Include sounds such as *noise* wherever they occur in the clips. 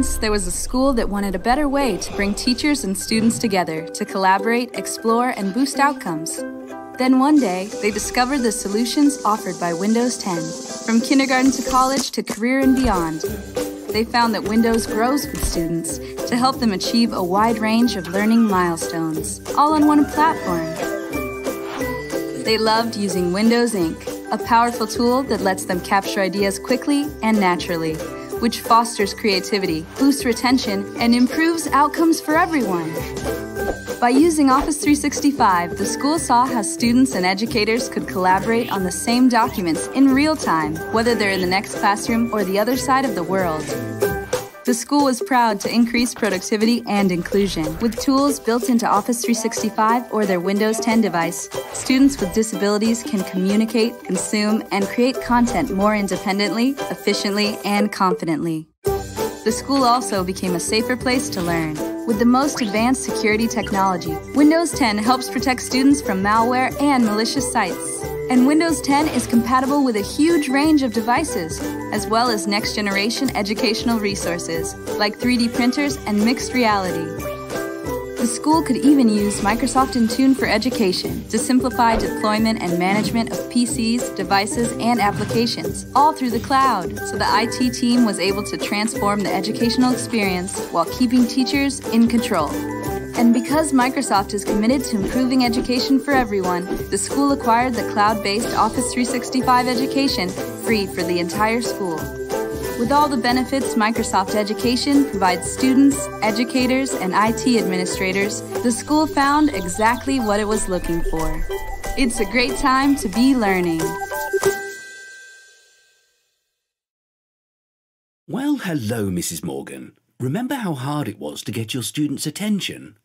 Once there was a school that wanted a better way to bring teachers and students together to collaborate, explore, and boost outcomes. Then one day, they discovered the solutions offered by Windows 10, from kindergarten to college to career and beyond. They found that Windows grows with students to help them achieve a wide range of learning milestones, all on one platform. They loved using Windows Ink, a powerful tool that lets them capture ideas quickly and naturally which fosters creativity, boosts retention, and improves outcomes for everyone. By using Office 365, the school saw how students and educators could collaborate on the same documents in real time, whether they're in the next classroom or the other side of the world. The school was proud to increase productivity and inclusion with tools built into Office 365 or their Windows 10 device. Students with disabilities can communicate, consume, and create content more independently, efficiently, and confidently. The school also became a safer place to learn. With the most advanced security technology, Windows 10 helps protect students from malware and malicious sites and Windows 10 is compatible with a huge range of devices, as well as next generation educational resources like 3D printers and mixed reality. The school could even use Microsoft Intune for Education to simplify deployment and management of PCs, devices, and applications, all through the cloud. So the IT team was able to transform the educational experience while keeping teachers in control. And because Microsoft is committed to improving education for everyone, the school acquired the cloud based Office 365 education free for the entire school. With all the benefits Microsoft Education provides students, educators, and IT administrators, the school found exactly what it was looking for. It's a great time to be learning. Well, hello, Mrs. Morgan. Remember how hard it was to get your students' attention?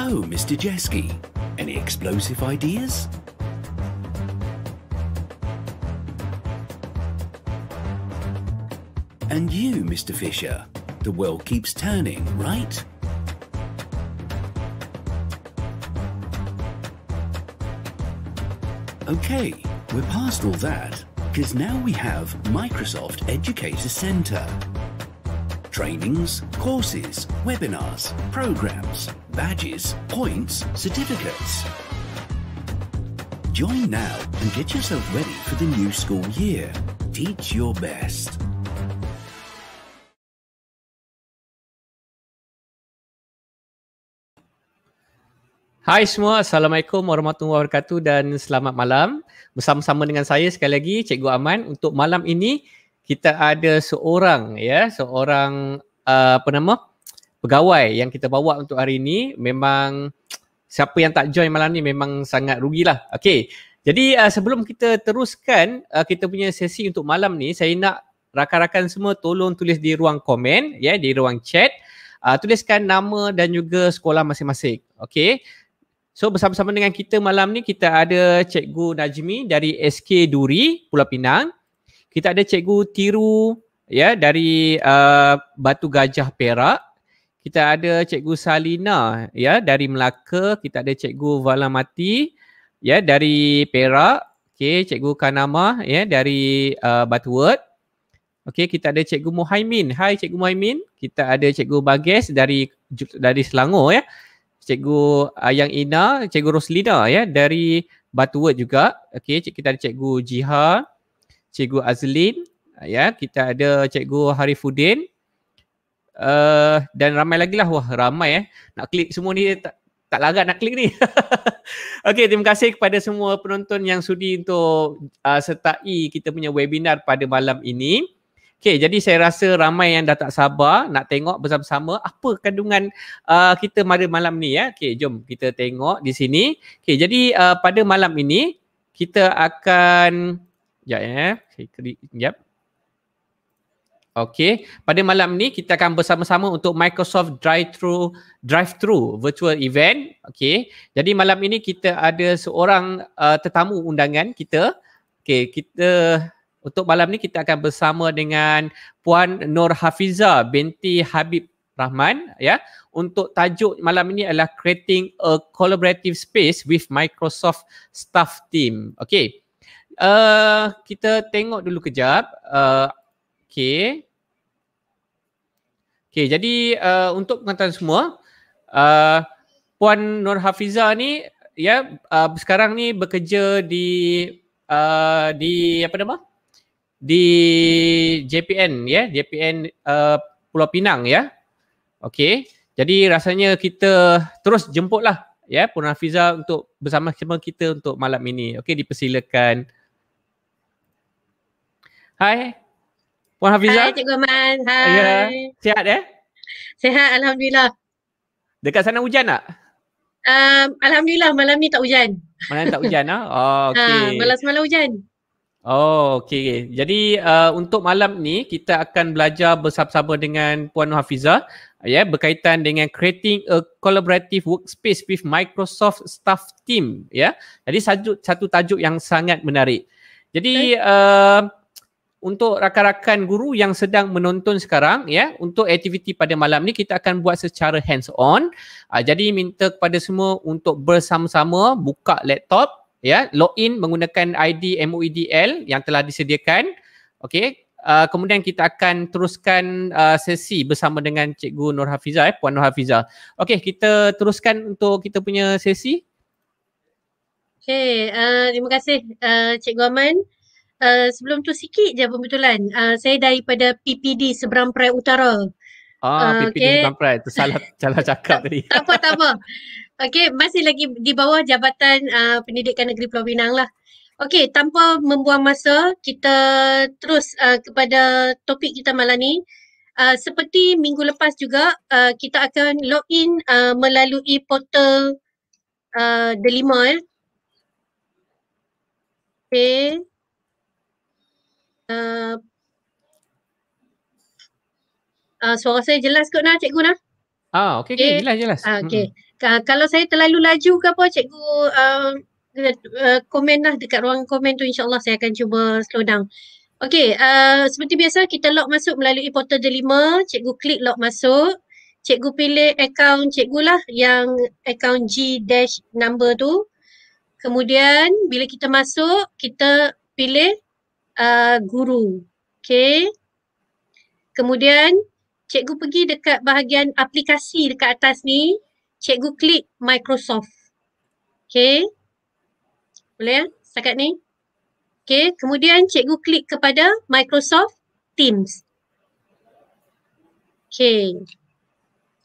Oh, Mr. Jeske, any explosive ideas? And you, Mr. Fisher, the world keeps turning, right? Okay, we're past all that because now we have Microsoft Educator Center. Trainings, courses, webinars, programs, badges, points, certificates. Join now and get yourself ready for the new school year. Teach your best. Hai semua, Assalamualaikum warahmatullahi wabarakatuh dan selamat malam. Bersama-sama dengan saya sekali lagi Cikgu Aman untuk malam ini kita ada seorang ya, seorang uh, apa nama? pegawai yang kita bawa untuk hari ini memang siapa yang tak join malam ini memang sangat rugilah. Okey. Jadi uh, sebelum kita teruskan uh, kita punya sesi untuk malam ni, saya nak rakan-rakan semua tolong tulis di ruang komen ya, di ruang chat. Uh, tuliskan nama dan juga sekolah masing-masing. Okey. So bersama-sama dengan kita malam ni kita ada Cikgu Najmi dari SK Duri Pulau Pinang. Kita ada Cikgu Tiru ya dari uh, Batu Gajah Perak. Kita ada Cikgu Salina ya dari Melaka. Kita ada Cikgu Valamati ya dari Perak. Okey, Cikgu Kanama ya dari uh, Batu Wood. Okey, kita ada Cikgu Muhaimin. Hai Cikgu Muhaimin. Kita ada Cikgu Bages dari dari Selangor ya. Cikgu Ayang ah, Ina, Cikgu Roslina ya dari Batu Word juga. Okey, cik, kita ada Cikgu Jiha, Cikgu Azlin, ah, ya, kita ada Cikgu Harifudin Uh, ah, dan ramai lagi lah. Wah, ramai eh. Nak klik semua ni tak, tak larat nak klik ni. *laughs* Okey, terima kasih kepada semua penonton yang sudi untuk uh, sertai kita punya webinar pada malam ini. Okay, jadi saya rasa ramai yang dah tak sabar nak tengok bersama-sama apa kandungan uh, kita pada malam ni ya. Okay, jom kita tengok di sini. Okay, jadi uh, pada malam ini kita akan... Sekejap ya. Saya klik, sekejap. Okay, pada malam ni kita akan bersama-sama untuk Microsoft Drive-Thru Drive -through Virtual Event. Okay, jadi malam ini kita ada seorang uh, tetamu undangan kita. Okay, kita untuk malam ni kita akan bersama dengan Puan Nur Hafiza binti Habib Rahman ya. Untuk tajuk malam ini adalah creating a collaborative space with Microsoft staff team. Okey. Uh, kita tengok dulu kejap. Uh, Okey. Okey, jadi uh, untuk pengantaran semua, uh, Puan Nur Hafiza ni ya uh, sekarang ni bekerja di uh, di apa nama? Uh, di JPN ya, yeah? JPN uh, Pulau Pinang ya. Yeah? Okey. Jadi rasanya kita terus jemputlah ya yeah? Puan Hafiza untuk bersama-sama kita untuk malam ini. Okey, dipersilakan. Hai. Puan Hafiza. Hai Cikgu Man. Hai. Yeah. Sihat ya? Eh? Sihat alhamdulillah. Dekat sana hujan tak? Um, alhamdulillah malam ni tak hujan. Malam tak hujan ah. Oh, okay. Ha, malam semalam hujan. Oh, okay. Jadi uh, untuk malam ni kita akan belajar bersama-sama dengan Puan Hafiza ya yeah, berkaitan dengan creating a collaborative workspace with Microsoft staff team ya. Yeah. Jadi satu satu tajuk yang sangat menarik. Jadi okay. uh, untuk rakan-rakan guru yang sedang menonton sekarang ya untuk aktiviti pada malam ni kita akan buat secara hands on. Uh, jadi minta kepada semua untuk bersama-sama buka laptop ya log in menggunakan ID MUIDL e yang telah disediakan okey uh, kemudian kita akan teruskan uh, sesi bersama dengan cikgu Nur Hafiza eh puan Nur Hafiza okey kita teruskan untuk kita punya sesi okey uh, terima kasih uh, cikgu Aman uh, sebelum tu sikit je pembetulan uh, saya daripada PPD Seberang Perai Utara Ah, uh, PPD okay. Seberang Perai. Tersalah *laughs* salah cakap tadi. Tak apa, tak apa. Okey, masih lagi di bawah Jabatan uh, Pendidikan Negeri Pulau Pinang lah. Okey, tanpa membuang masa, kita terus uh, kepada topik kita malam ni. Uh, seperti minggu lepas juga, uh, kita akan login uh, melalui portal uh, The Limol. Eh. Okey. Uh, uh, suara saya jelas kot nak cikgu nak? Ah, okey, okay. okay. jelas, jelas. Uh, okey. Mm-hmm kalau saya terlalu laju ke apa cikgu uh, uh, komen lah dekat ruang komen tu insyaAllah saya akan cuba slow down. Okay uh, seperti biasa kita log masuk melalui portal delima cikgu klik log masuk cikgu pilih akaun cikgu lah yang akaun G dash number tu kemudian bila kita masuk kita pilih uh, guru okay kemudian cikgu pergi dekat bahagian aplikasi dekat atas ni cikgu klik Microsoft. Okay. Boleh ya? Setakat ni. Okay. Kemudian cikgu klik kepada Microsoft Teams. Okay.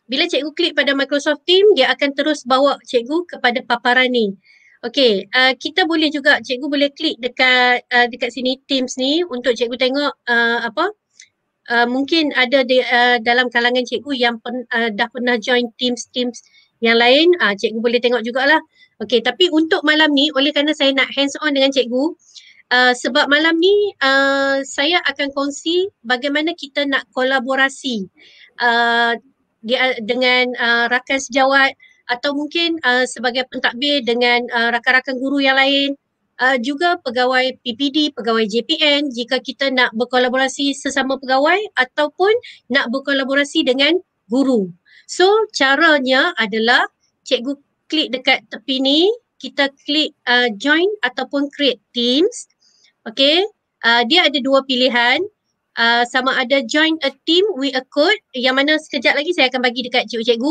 Bila cikgu klik pada Microsoft Teams, dia akan terus bawa cikgu kepada paparan ni. Okay. Uh, ah, kita boleh juga, cikgu boleh klik dekat uh, dekat sini Teams ni untuk cikgu tengok uh, apa. Uh, mungkin ada di, uh, dalam kalangan cikgu yang pen, uh, dah pernah join Teams, Teams. Yang lain uh, cikgu boleh tengok jugalah. Okey tapi untuk malam ni oleh kerana saya nak hands on dengan cikgu uh, sebab malam ni uh, saya akan kongsi bagaimana kita nak kolaborasi uh, dengan uh, rakan sejawat atau mungkin uh, sebagai pentadbir dengan uh, rakan-rakan guru yang lain uh, juga pegawai PPD, pegawai JPN jika kita nak berkolaborasi sesama pegawai ataupun nak berkolaborasi dengan guru So caranya adalah cikgu klik dekat tepi ni, kita klik uh, join ataupun create teams. Okay, uh, dia ada dua pilihan. Uh, sama ada join a team with a code yang mana sekejap lagi saya akan bagi dekat cikgu-cikgu.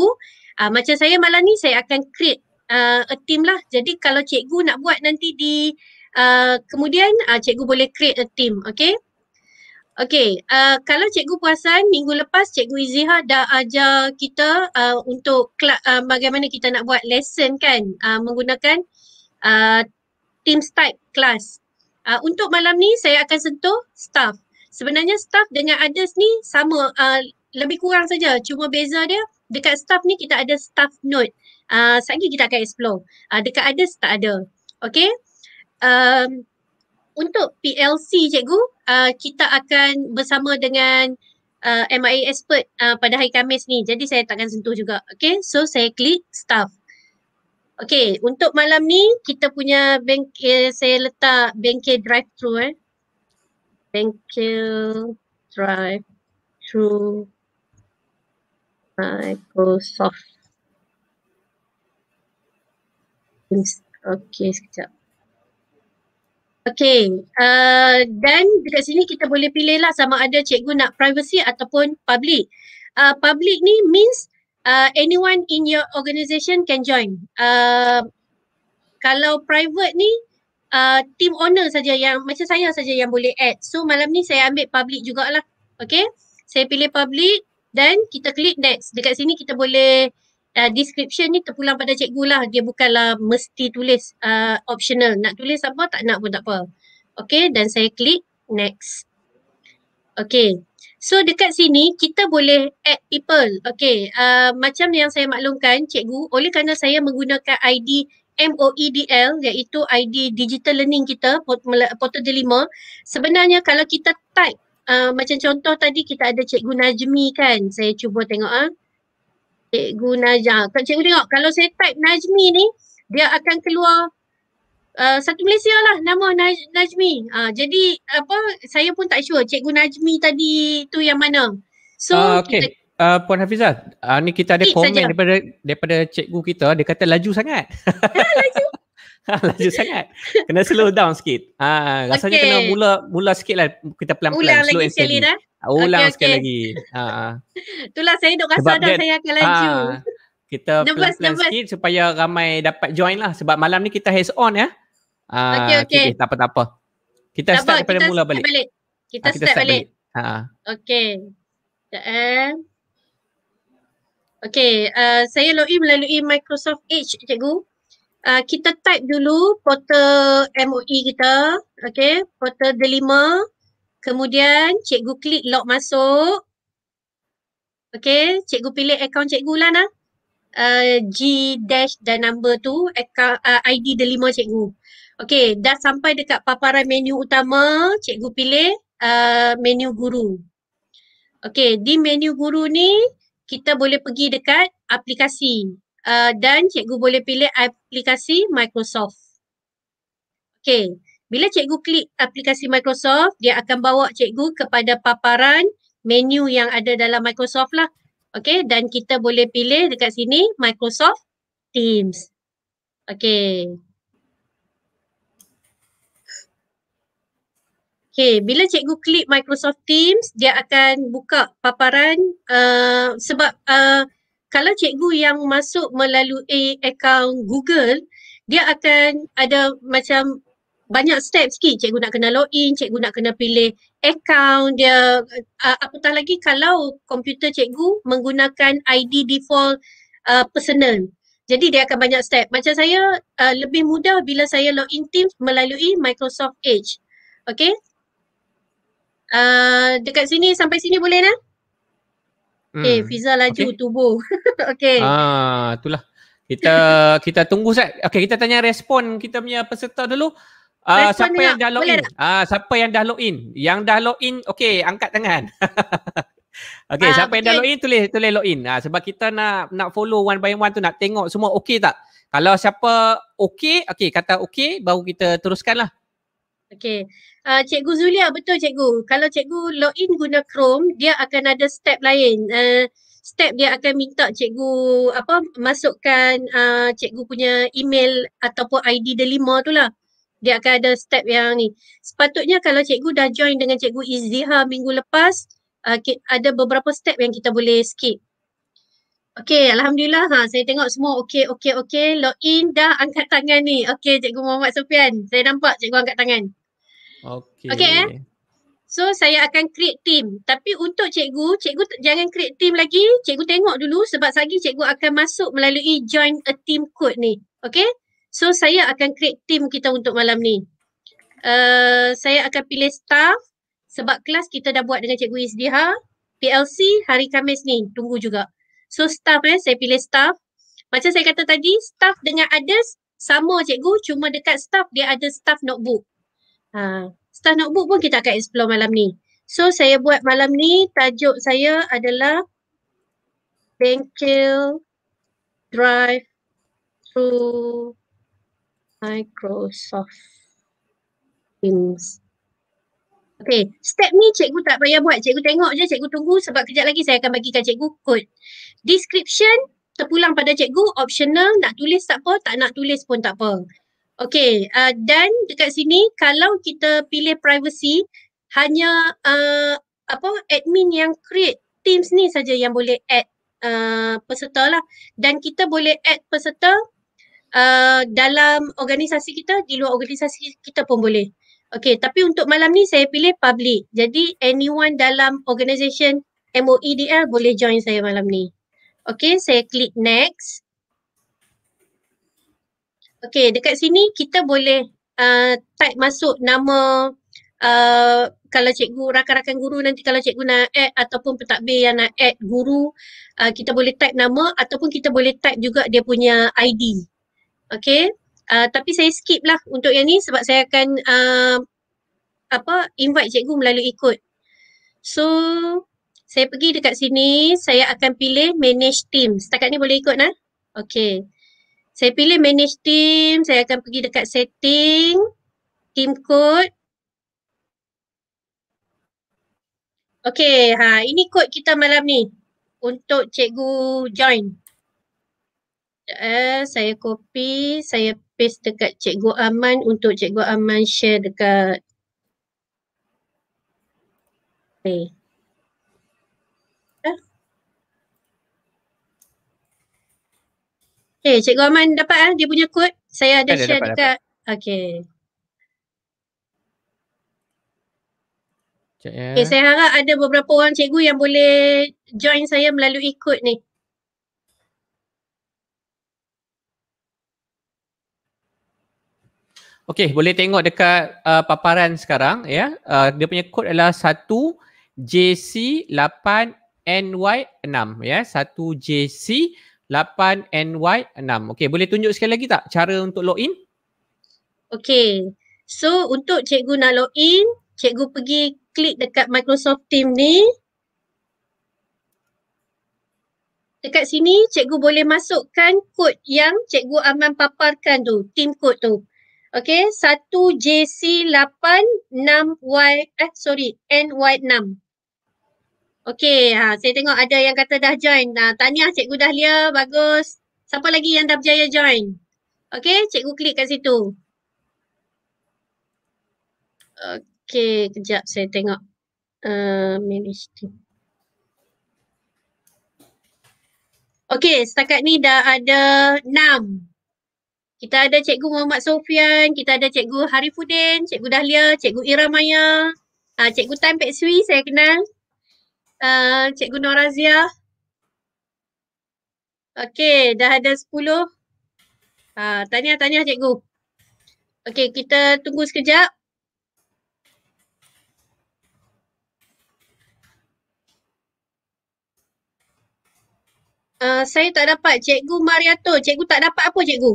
Uh, macam saya malam ni saya akan create uh, a team lah. Jadi kalau cikgu nak buat nanti di uh, kemudian uh, cikgu boleh create a team. Okay. Okay, uh, kalau cikgu puasan, minggu lepas cikgu Izihah dah ajar kita uh, untuk uh, bagaimana kita nak buat lesson kan uh, menggunakan uh, team type class. Uh, untuk malam ni saya akan sentuh staff. Sebenarnya staff dengan others ni sama, uh, lebih kurang saja. Cuma beza dia, dekat staff ni kita ada staff note. Uh, Sekejap kita akan explore. Uh, dekat others tak ada. Okay. Um, untuk PLC cikgu uh, kita akan bersama dengan uh, MIA expert uh, pada hari Khamis ni. Jadi saya takkan sentuh juga. Okay so saya klik staff. Okay untuk malam ni kita punya bengkel saya letak bengkel drive through eh. Bengkel drive through Microsoft. Okay sekejap. Okay, uh, dan dekat sini kita boleh pilih lah sama ada cikgu nak privacy ataupun public. Uh, public ni means uh, anyone in your organisation can join. Uh, kalau private ni, uh, team owner saja yang macam saya saja yang boleh add. So malam ni saya ambil public jugalah. Okay, saya pilih public dan kita klik next. Dekat sini kita boleh uh, description ni terpulang pada cikgu lah. Dia bukanlah mesti tulis uh, optional. Nak tulis apa tak nak pun tak apa. Okay dan saya klik next. Okay so dekat sini kita boleh add people. Okay uh, ah, macam yang saya maklumkan cikgu oleh kerana saya menggunakan ID MOEDL iaitu ID digital learning kita portal delima sebenarnya kalau kita type Uh, macam contoh tadi kita ada Cikgu Najmi kan. Saya cuba tengok ah. Cikgu Najah. Kak Cikgu tengok kalau saya type Najmi ni dia akan keluar Uh, satu Malaysia lah nama Naj- Najmi. Uh, jadi apa saya pun tak sure Cikgu Najmi tadi tu yang mana. So uh, ah, okay. kita uh, Puan Hafizah, uh, ni kita ada komen daripada daripada cikgu kita dia kata laju sangat. laju. *laughs* laju *laughs* sangat. Kena slow down sikit. Ha, rasanya okay. kena mula mula sikit lah kita pelan-pelan. Ulang slow lagi sekali dah. Ah, ulang okay, sekali okay. lagi. Ha. ha. *laughs* Itulah saya duk rasa dah saya akan laju. Ha, kita nervous, pelan-pelan sikit supaya ramai dapat join lah. Sebab malam ni kita has on ya. Ha, okay, okay. okay tak apa-apa. Kita start apa, daripada mula start balik. balik. Kita, ha, kita start, balik. balik. Ha. Okay. Sekejap eh. Okay, uh, eh, saya login melalui Microsoft Edge, cikgu uh, kita type dulu portal MOE kita, okay, portal delima. Kemudian cikgu klik log masuk. Okay, cikgu pilih akaun cikgu lah nak. Uh, G dash dan number tu, account, uh, ah, ID delima cikgu. Okay, dah sampai dekat paparan menu utama, cikgu pilih uh, menu guru. Okay, di menu guru ni kita boleh pergi dekat aplikasi. Uh, dan cikgu boleh pilih aplikasi Microsoft. Okay, bila cikgu klik aplikasi Microsoft, dia akan bawa cikgu kepada paparan menu yang ada dalam Microsoft lah. Okay, dan kita boleh pilih dekat sini Microsoft Teams. Okay. Okay, bila cikgu klik Microsoft Teams, dia akan buka paparan uh, sebab uh, kalau cikgu yang masuk melalui account Google, dia akan ada macam banyak step sikit. Cikgu nak kena login, cikgu nak kena pilih account dia. Uh, apatah lagi kalau komputer cikgu menggunakan ID default uh, personal. Jadi dia akan banyak step. Macam saya uh, lebih mudah bila saya login Teams melalui Microsoft Edge. Okay. Uh, dekat sini sampai sini boleh tak? Nah? Okay, eh, hmm. Fiza laju okay. tubuh. *laughs* okay. Ah, itulah. Kita kita tunggu set. Okay, kita tanya respon kita punya peserta dulu. Uh, siapa yang dah login? *laughs* Ah, uh, siapa yang dah login? Yang dah login, okay, angkat tangan. okay, uh, siapa okay. yang dah login tulis tulis login. Ah, uh, sebab kita nak nak follow one by one tu nak tengok semua okay tak? Kalau siapa okay, okay kata okay baru kita teruskanlah. Okay. Uh, ah, Cikgu Zulia, betul Cikgu. Kalau Cikgu login guna Chrome, dia akan ada step lain. Uh, step dia akan minta Cikgu apa masukkan uh, Cikgu punya email ataupun ID delima tu lah. Dia akan ada step yang ni. Sepatutnya kalau Cikgu dah join dengan Cikgu Izziha minggu lepas, uh, ada beberapa step yang kita boleh skip. Okay, Alhamdulillah. Ha, saya tengok semua okay, okay, okay. Login dah angkat tangan ni. Okay, Cikgu Muhammad Sofian. Saya nampak Cikgu angkat tangan. Okay. Okay eh. So saya akan create team. Tapi untuk cikgu, cikgu t- jangan create team lagi. Cikgu tengok dulu sebab lagi cikgu akan masuk melalui join a team code ni. Okay. So saya akan create team kita untuk malam ni. Uh, saya akan pilih staff sebab kelas kita dah buat dengan cikgu Isdiha. PLC hari Kamis ni. Tunggu juga. So staff eh, saya pilih staff. Macam saya kata tadi, staff dengan others sama cikgu. Cuma dekat staff dia ada staff notebook. Uh, nak notebook pun kita akan explore malam ni. So saya buat malam ni tajuk saya adalah Bengkel Drive through Microsoft Teams. Okay, step ni cikgu tak payah buat. Cikgu tengok je, cikgu tunggu sebab kejap lagi saya akan bagikan cikgu kod. Description terpulang pada cikgu, optional nak tulis tak apa, tak nak tulis pun tak apa. Okay uh, dan dekat sini kalau kita pilih privacy hanya uh, apa admin yang create teams ni saja yang boleh add uh, peserta lah dan kita boleh add peserta uh, dalam organisasi kita di luar organisasi kita pun boleh. Okay tapi untuk malam ni saya pilih public jadi anyone dalam organisation MOEDL boleh join saya malam ni. Okay saya klik next. Okay dekat sini kita boleh uh, type masuk nama uh, kalau cikgu rakan-rakan guru nanti kalau cikgu nak add ataupun pentadbir yang nak add guru uh, kita boleh type nama ataupun kita boleh type juga dia punya ID. Okay uh, tapi saya skip lah untuk yang ni sebab saya akan uh, apa invite cikgu melalui ikut. So saya pergi dekat sini saya akan pilih manage team. Setakat ni boleh ikut nak? Okay. Saya pilih manage team, saya akan pergi dekat setting team code. Okay, ha ini kod kita malam ni untuk cikgu join. Uh, saya copy, saya paste dekat cikgu Aman untuk cikgu Aman share dekat. Okay. Hey, Cikgu Aman dapat ah dia punya kod? Saya ada, ada kan share dapat, dekat. Dapat. Okay. Ya. Okay, saya harap ada beberapa orang cikgu yang boleh join saya melalui kod ni. Okay boleh tengok dekat uh, paparan sekarang ya. Yeah. Uh, dia punya kod adalah 1JC8NY6 ya. Yeah. 1JC 8NY6. Okey, boleh tunjuk sekali lagi tak cara untuk login? Okey. So, untuk cikgu nak login, cikgu pergi klik dekat Microsoft Team ni. Dekat sini, cikgu boleh masukkan kod yang cikgu Aman paparkan tu, team kod tu. Okey, 1JC86Y, eh sorry, NY6. Okay, ha, saya tengok ada yang kata dah join. Ha, tahniah Cikgu Dahlia, bagus. Siapa lagi yang dah berjaya join? Okey, Cikgu klik kat situ. Okay, kejap saya tengok. Uh, eh, manage team. Okey, setakat ni dah ada enam. Kita ada Cikgu Muhammad Sofian, kita ada Cikgu Harifuddin, Cikgu Dahlia, Cikgu Ira Maya, uh, ha, Cikgu Tan Sui saya kenal. Eh, cikgu Nur Razia. Okey, dah ada 10. Uh, ah, tanya tahniah cikgu. Okey, kita tunggu sekejap. Uh, saya tak dapat. Cikgu Mariato. Cikgu tak dapat apa cikgu?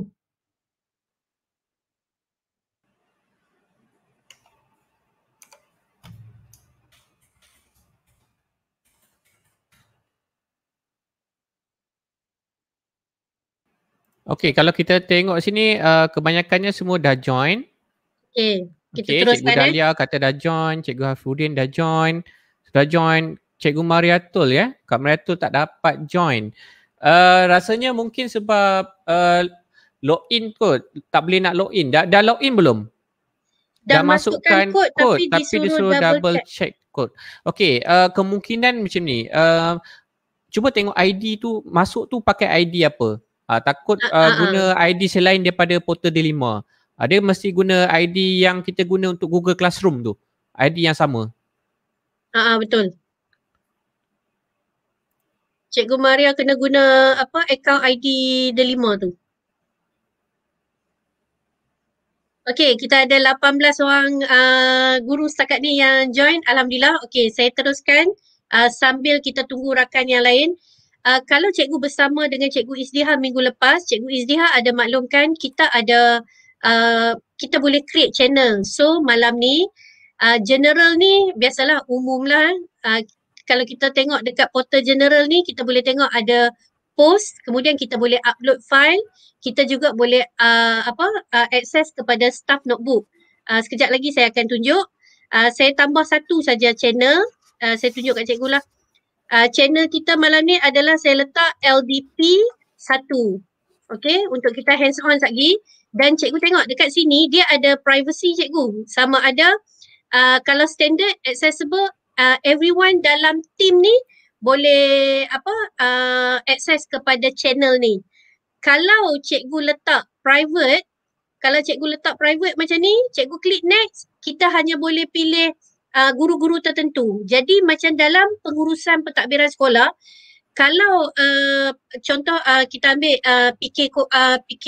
Okay, kalau kita tengok sini uh, kebanyakannya semua dah join. Okay, kita okay, teruskan. Cikgu eh. Dahlia eh. kata dah join, Cikgu Hafudin dah join, sudah join. Cikgu Mariatul ya, Kak Mariatul tak dapat join. Uh, rasanya mungkin sebab uh, login kot, tak boleh nak login. Dah, dah login belum? Dah, dah masukkan kod, kod tapi, tapi disuruh, disuruh double check. check kod. Okay, uh, kemungkinan macam ni. Uh, cuba tengok ID tu, masuk tu pakai ID apa? uh, takut uh, uh, guna ID selain daripada portal D5. Uh, dia mesti guna ID yang kita guna untuk Google Classroom tu. ID yang sama. Ah uh, uh, betul. Cikgu Maria kena guna apa account ID D5 tu. Okay, kita ada 18 orang uh, guru setakat ni yang join. Alhamdulillah. Okay, saya teruskan uh, sambil kita tunggu rakan yang lain uh, kalau cikgu bersama dengan cikgu Izdiha minggu lepas, cikgu Izdiha ada maklumkan kita ada uh, kita boleh create channel. So malam ni uh, general ni biasalah umumlah uh, kalau kita tengok dekat portal general ni kita boleh tengok ada post, kemudian kita boleh upload file, kita juga boleh uh, apa uh, access kepada staff notebook. Uh, sekejap lagi saya akan tunjuk. Uh, saya tambah satu saja channel. Uh, saya tunjuk kat cikgu lah uh, channel kita malam ni adalah saya letak LDP 1. Okay, untuk kita hands on lagi. Dan cikgu tengok dekat sini dia ada privacy cikgu. Sama ada uh, kalau standard accessible uh, everyone dalam team ni boleh apa uh, access kepada channel ni. Kalau cikgu letak private, kalau cikgu letak private macam ni, cikgu klik next, kita hanya boleh pilih uh, guru-guru tertentu. Jadi macam dalam pengurusan pentadbiran sekolah, kalau uh, contoh uh, kita ambil uh, PK uh, PK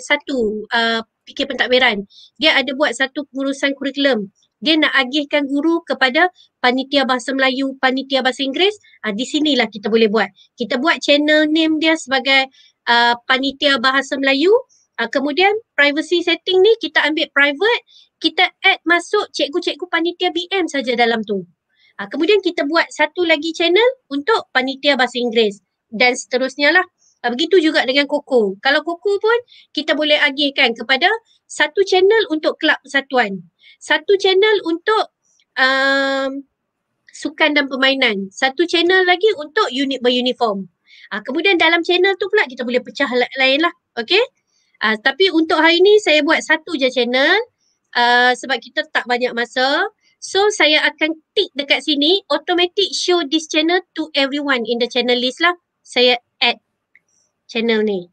1 uh, PK pentadbiran, dia ada buat satu pengurusan kurikulum. Dia nak agihkan guru kepada panitia bahasa Melayu, panitia bahasa Inggeris, uh, di sinilah kita boleh buat. Kita buat channel name dia sebagai uh, panitia bahasa Melayu. Uh, kemudian privacy setting ni kita ambil private kita add masuk cikgu-cikgu panitia BM saja dalam tu. Ha, kemudian kita buat satu lagi channel untuk panitia bahasa Inggeris dan seterusnya lah. Ha, begitu juga dengan Koko. Kalau Koko pun kita boleh agihkan kepada satu channel untuk kelab persatuan. Satu channel untuk um, sukan dan permainan. Satu channel lagi untuk unit beruniform. Ha, kemudian dalam channel tu pula kita boleh pecah lain-lain lah. Okay. Ha, tapi untuk hari ni saya buat satu je channel. Uh, sebab kita tak banyak masa. So saya akan tick dekat sini automatic show this channel to everyone in the channel list lah. Saya add channel ni.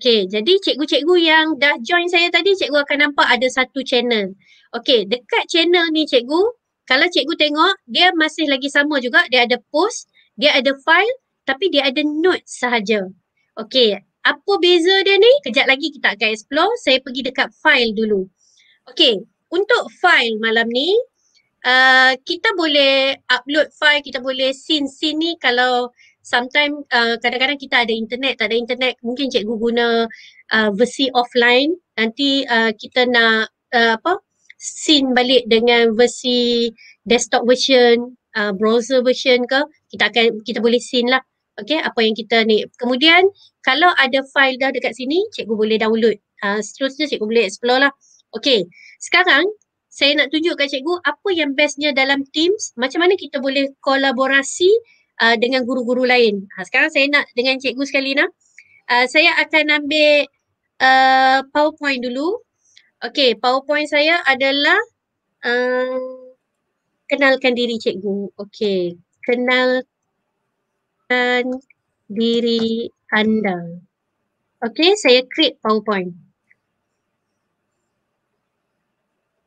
Okay, jadi cikgu-cikgu yang dah join saya tadi, cikgu akan nampak ada satu channel. Okay, dekat channel ni cikgu, kalau cikgu tengok, dia masih lagi sama juga. Dia ada post, dia ada file, tapi dia ada note sahaja. Okay, apa beza dia ni? Kejap lagi kita akan explore. Saya pergi dekat file dulu. Okay, untuk file malam ni, uh, kita boleh upload file, kita boleh scene-scene ni kalau sometimes uh, kadang-kadang kita ada internet, tak ada internet, mungkin cikgu guna uh, versi offline, nanti uh, kita nak uh, apa scene balik dengan versi desktop version, uh, browser version ke, kita akan kita boleh scene lah. Okay, apa yang kita ni. Kemudian kalau ada file dah dekat sini, cikgu boleh download. Uh, seterusnya cikgu boleh explore lah. Okay, sekarang saya nak tunjukkan cikgu apa yang bestnya dalam Teams, macam mana kita boleh kolaborasi uh, dengan guru-guru lain. Ha, sekarang saya nak dengan cikgu sekali nak. Uh, saya akan ambil uh, PowerPoint dulu. Okay, PowerPoint saya adalah uh, kenalkan diri cikgu. Okay, kenalkan diri anda. Okay, saya create PowerPoint.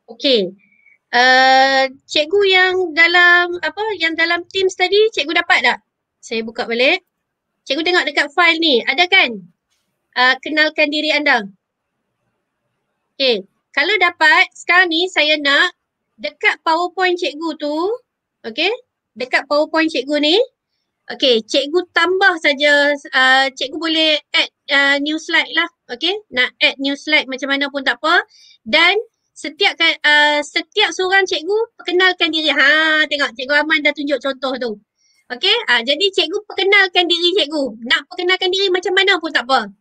Okay. Uh, eh, cikgu yang dalam apa yang dalam Teams tadi cikgu dapat tak? Saya buka balik. Cikgu tengok dekat file ni ada kan? Uh, kenalkan diri anda. Okay. Kalau dapat sekarang ni saya nak dekat powerpoint cikgu tu. Okay. Dekat powerpoint cikgu ni. Okay. Cikgu tambah saja. Uh, cikgu boleh add uh, new slide lah. Okay. Nak add new slide macam mana pun tak apa. Dan setiap uh, setiap seorang cikgu perkenalkan diri. Ha tengok cikgu Aman dah tunjuk contoh tu. Okey, uh, jadi cikgu perkenalkan diri cikgu. Nak perkenalkan diri macam mana pun tak apa.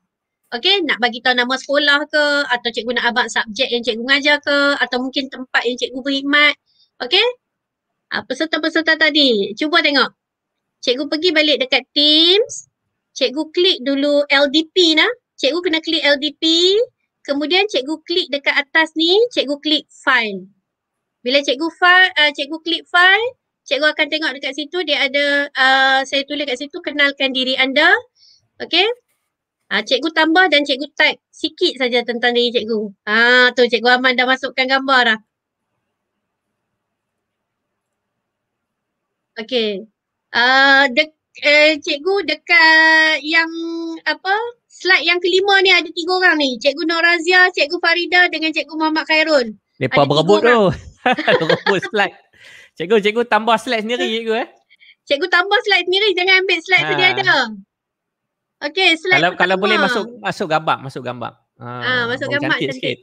Okey, nak bagi tahu nama sekolah ke atau cikgu nak abang subjek yang cikgu mengajar ke atau mungkin tempat yang cikgu berkhidmat. Okey? Uh, peserta-peserta tadi, cuba tengok. Cikgu pergi balik dekat Teams. Cikgu klik dulu LDP nah. Cikgu kena klik LDP. Kemudian cikgu klik dekat atas ni, cikgu klik file. Bila cikgu file, uh, cikgu klik file, cikgu akan tengok dekat situ dia ada uh, saya tulis dekat situ kenalkan diri anda. Okey. Ah uh, cikgu tambah dan cikgu type sikit saja tentang diri cikgu. Ah tu cikgu Aman dah masukkan gambar dah. Okey. Ah uh, dek eh, cikgu dekat yang apa? slide yang kelima ni ada tiga orang ni. Cikgu Norazia, Cikgu Farida dengan Cikgu Muhammad Khairun. Mereka berebut tu. *laughs* berebut slide. Cikgu, cikgu tambah slide sendiri cikgu eh. Cikgu tambah slide sendiri jangan ambil slide ha. Ah. sedia ada. Okay slide kalau, pertama. Kalau boleh masuk masuk gambar, masuk gambar. Ha, ha masuk gambar cantik. cantik.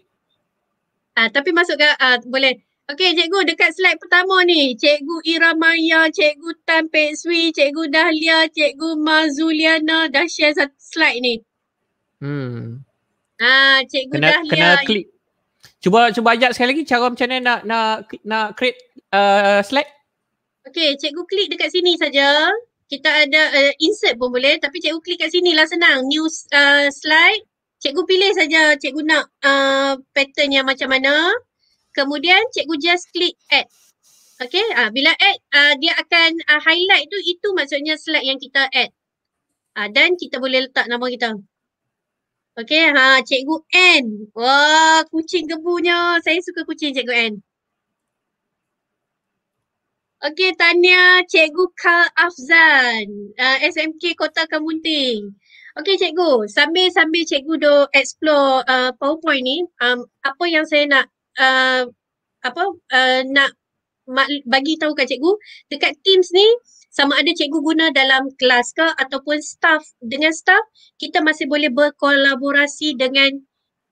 Ha, tapi masuk ke, ha, boleh. Okay cikgu dekat slide pertama ni. Cikgu Ira Maya, cikgu Tan Sui, cikgu Dahlia, cikgu Mazuliana dah share satu slide ni. Hmm. Ah, cikgu kena, Dahlia. Kena klik. Cuba cuba ajak sekali lagi cara macam mana nak nak nak create uh, slide. Okey, cikgu klik dekat sini saja. Kita ada uh, insert pun boleh tapi cikgu klik kat sini lah senang. New uh, slide. Cikgu pilih saja cikgu nak uh, pattern yang macam mana. Kemudian cikgu just klik add. Okey, uh, bila add uh, dia akan uh, highlight tu itu maksudnya slide yang kita add. Uh, dan kita boleh letak nama kita. Okay, ha cikgu N. Wah, kucing gebunya. Saya suka kucing cikgu N. Okay, tanya cikgu Kal Afzan, uh, SMK Kota Kamunting. Okay, cikgu, sambil-sambil cikgu do explore uh, PowerPoint ni, um, apa yang saya nak uh, apa uh, nak bagi tahu kat cikgu, dekat Teams ni sama ada cikgu guna dalam kelas ke ataupun staff dengan staff kita masih boleh berkolaborasi dengan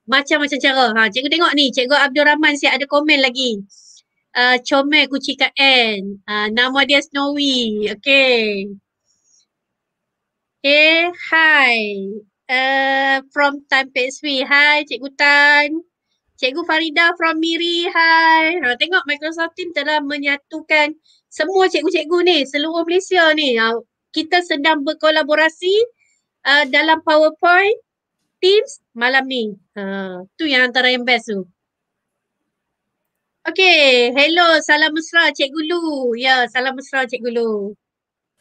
macam-macam cara. Ha, cikgu tengok ni, cikgu Abdul Rahman siap ada komen lagi. Uh, comel kuci kat N. Uh, nama dia Snowy. Okay. Hey, hi. Uh, from Tan Peksui. Hi, Cikgu Tan. Cikgu Farida from Miri. Hi. Ha, tengok Microsoft Team telah menyatukan semua cikgu-cikgu ni seluruh Malaysia ni ah, kita sedang berkolaborasi uh, dalam PowerPoint Teams malam ni. Uh, tu yang antara yang best tu. Okay, hello, salam mesra Cikgu Lu. Ya, yeah, salam mesra Cikgu Lu.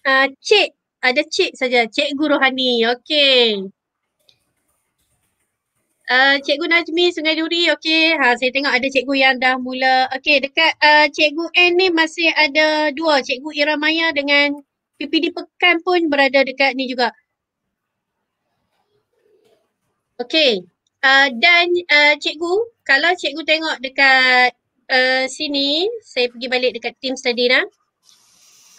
Uh, cik, ada cik saja, Cikgu Rohani. Okay uh, Cikgu Najmi Sungai Duri okey ha saya tengok ada cikgu yang dah mula okey dekat uh, cikgu N ni masih ada dua cikgu Ira Maya dengan PPD Pekan pun berada dekat ni juga okey uh, dan uh, cikgu kalau cikgu tengok dekat uh, sini saya pergi balik dekat team study dah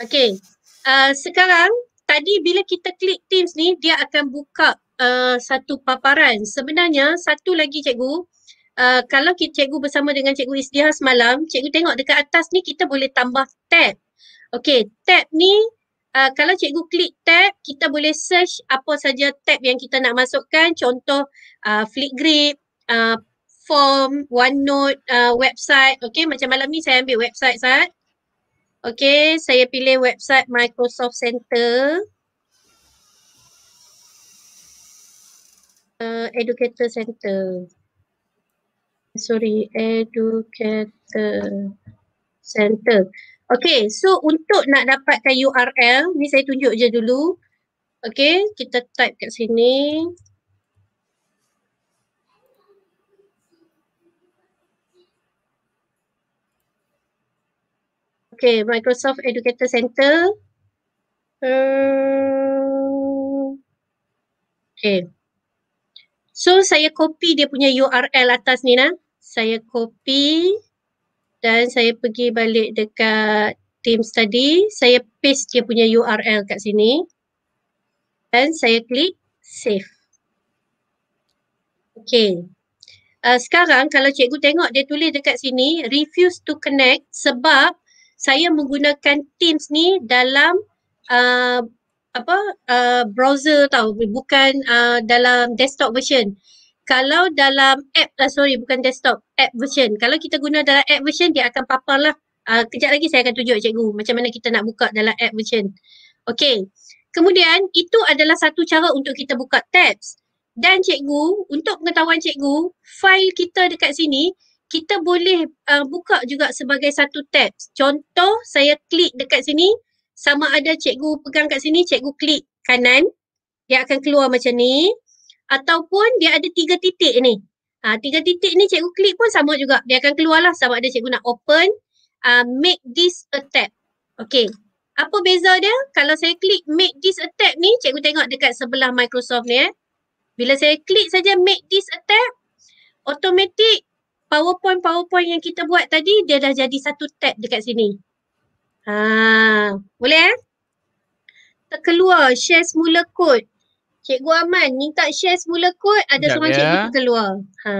okey uh, sekarang tadi bila kita klik teams ni dia akan buka Eh, satu paparan. Sebenarnya satu lagi cikgu, uh, kalau kita cikgu bersama dengan cikgu Isdiah semalam, cikgu tengok dekat atas ni kita boleh tambah tab. Okey, tab ni uh, kalau cikgu klik tab, kita boleh search apa saja tab yang kita nak masukkan. Contoh uh, Flipgrid, uh, form, OneNote, uh, website. Okay, macam malam ni saya ambil website saat. Okay, saya pilih website Microsoft Center. uh, educator center. Sorry, educator center. Okay, so untuk nak dapatkan URL, ni saya tunjuk je dulu. Okay, kita type kat sini. Okay, Microsoft Educator Center. Um, okay. So saya copy dia punya URL atas ni nah. Saya copy dan saya pergi balik dekat team study. Saya paste dia punya URL kat sini. Dan saya klik save. Okay. Uh, sekarang kalau cikgu tengok dia tulis dekat sini refuse to connect sebab saya menggunakan Teams ni dalam uh, apa uh, browser tau bukan uh, dalam desktop version kalau dalam app lah sorry bukan desktop app version kalau kita guna dalam app version dia akan papar lah uh, kejap lagi saya akan tunjuk cikgu macam mana kita nak buka dalam app version Okay kemudian itu adalah satu cara untuk kita buka tabs dan cikgu untuk pengetahuan cikgu file kita dekat sini kita boleh uh, buka juga sebagai satu tabs. contoh saya klik dekat sini sama ada cikgu pegang kat sini, cikgu klik kanan, dia akan keluar macam ni. Ataupun dia ada tiga titik ni. Ha, tiga titik ni cikgu klik pun sama juga. Dia akan keluar lah sama ada cikgu nak open, uh, make this a tab. Okay. Apa beza dia? Kalau saya klik make this a tab ni, cikgu tengok dekat sebelah Microsoft ni eh. Bila saya klik saja make this a tab, automatic PowerPoint-PowerPoint yang kita buat tadi, dia dah jadi satu tab dekat sini. Ha, boleh eh? Terkeluar, share semula kod. Cikgu Aman minta share semula kod, ada Sekejap seorang ya. cikgu terkeluar. Ha.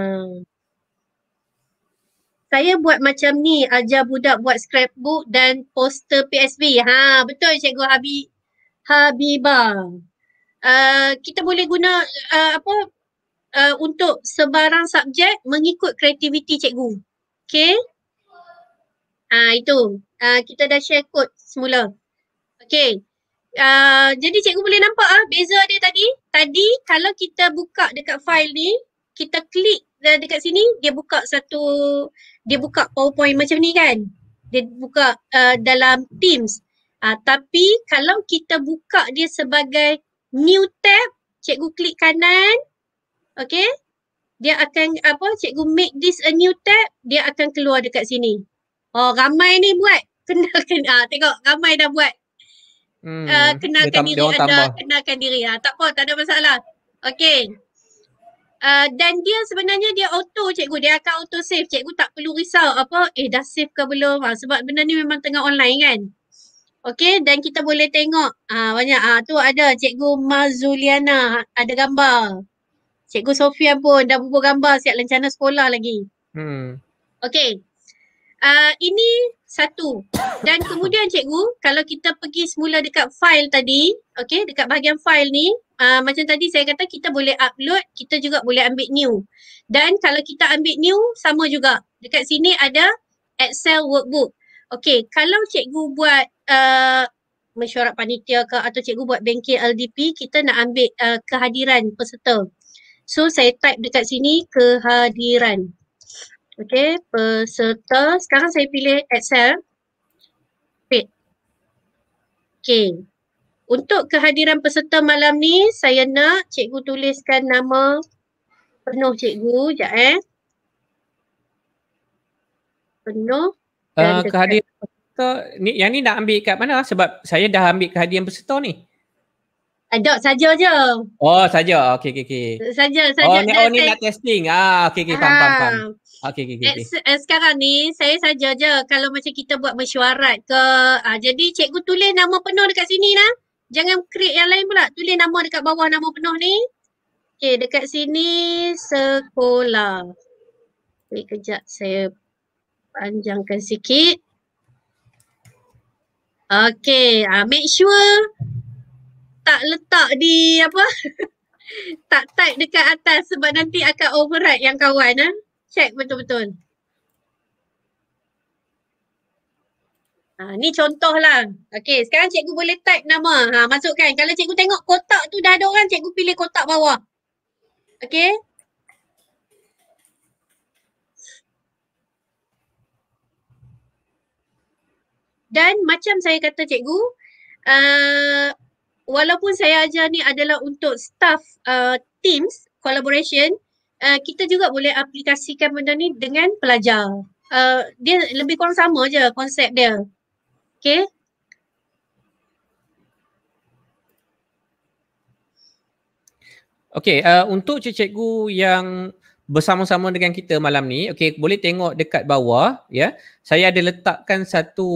Saya buat macam ni, ajar budak buat scrapbook dan poster PSB. Ha, betul cikgu Habi Habibah. Ah, uh, kita boleh guna uh, apa uh, untuk sebarang subjek mengikut kreativiti cikgu. Okay. Ha, itu. Ah, kita dah share kod semula. Okay. Uh, ah, jadi cikgu boleh nampak ah beza dia tadi. Tadi kalau kita buka dekat file ni, kita klik dekat sini, dia buka satu, dia buka PowerPoint macam ni kan. Dia buka uh, dalam Teams. Uh, tapi kalau kita buka dia sebagai new tab, cikgu klik kanan, okay. Dia akan apa, cikgu make this a new tab, dia akan keluar dekat sini. Oh ramai ni buat kenalkan *laughs* ah uh, tengok ramai dah buat hmm uh, kenalkan dia tam- diri dia anda tambah. kenalkan diri ah uh, tak apa tak ada masalah okey Uh, dan dia sebenarnya dia auto cikgu dia akan auto save cikgu tak perlu risau apa eh dah save ke belum ha, sebab benda ni memang tengah online kan Okay. dan kita boleh tengok uh, banyak ah uh, tu ada cikgu Mazuliana ada gambar cikgu Sofia pun dah bubuh gambar siap lencana sekolah lagi hmm okey Ah, ini satu. Dan kemudian cikgu, kalau kita pergi semula dekat file tadi, okay, dekat bahagian file ni, uh, macam tadi saya kata kita boleh upload, kita juga boleh ambil new. Dan kalau kita ambil new, sama juga. Dekat sini ada Excel workbook. Okay, kalau cikgu buat uh, mesyuarat panitia ke atau cikgu buat bengkel LDP, kita nak ambil uh, kehadiran peserta. So saya type dekat sini kehadiran. Okay, peserta. Sekarang saya pilih Excel. Fit. Okay. Untuk kehadiran peserta malam ni, saya nak cikgu tuliskan nama penuh cikgu. Sekejap eh. Penuh. Uh, kehadiran peserta. Ni, yang ni nak ambil kat mana? Sebab saya dah ambil kehadiran peserta ni. Ada eh, saja je. Oh, saja. Okey, okey, Saja, saja. Oh, ni, oh, ni saya... nak testing. Ah, okey, okey. Faham, faham, ah. faham. Okay, okay, okay. Eh, se- eh, sekarang ni saya saja je kalau macam kita buat mesyuarat ke ah, jadi cikgu tulis nama penuh dekat sini lah. Jangan create yang lain pula. Tulis nama dekat bawah nama penuh ni. Okay dekat sini sekolah. Ni kejap saya panjangkan sikit. Okay ah, make sure tak letak di apa *laughs* tak type dekat atas sebab nanti akan override yang kawan ah check betul-betul. Ha, ni contohlah. Okey, sekarang cikgu boleh type nama. Ha, masukkan. Kalau cikgu tengok kotak tu dah ada orang, cikgu pilih kotak bawah. Okey. Dan macam saya kata cikgu, uh, walaupun saya ajar ni adalah untuk staff uh, teams collaboration, Eh, kita juga boleh aplikasikan benda ni dengan pelajar. Uh, dia lebih kurang sama je konsep dia. Okay. Okay, uh, eh, untuk cikgu yang bersama-sama dengan kita malam ni, okay, boleh tengok dekat bawah, ya. Yeah. Saya ada letakkan satu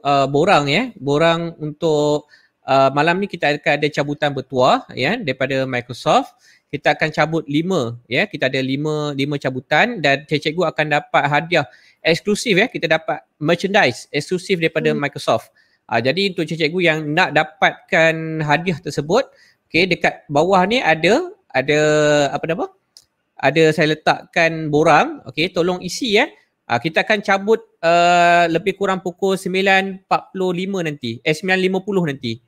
uh, borang, ya. Yeah. Borang untuk uh, malam ni kita akan ada cabutan bertuah, ya, yeah, daripada Microsoft kita akan cabut lima, ya yeah. kita ada lima, lima cabutan dan cikgu akan dapat hadiah eksklusif ya yeah. kita dapat merchandise eksklusif daripada hmm. Microsoft. Uh, jadi untuk cikgu yang nak dapatkan hadiah tersebut okey dekat bawah ni ada ada apa nama? Ada saya letakkan borang okey tolong isi ya. Eh. Uh, kita akan cabut uh, lebih kurang pukul 9.45 nanti eh 9.50 nanti.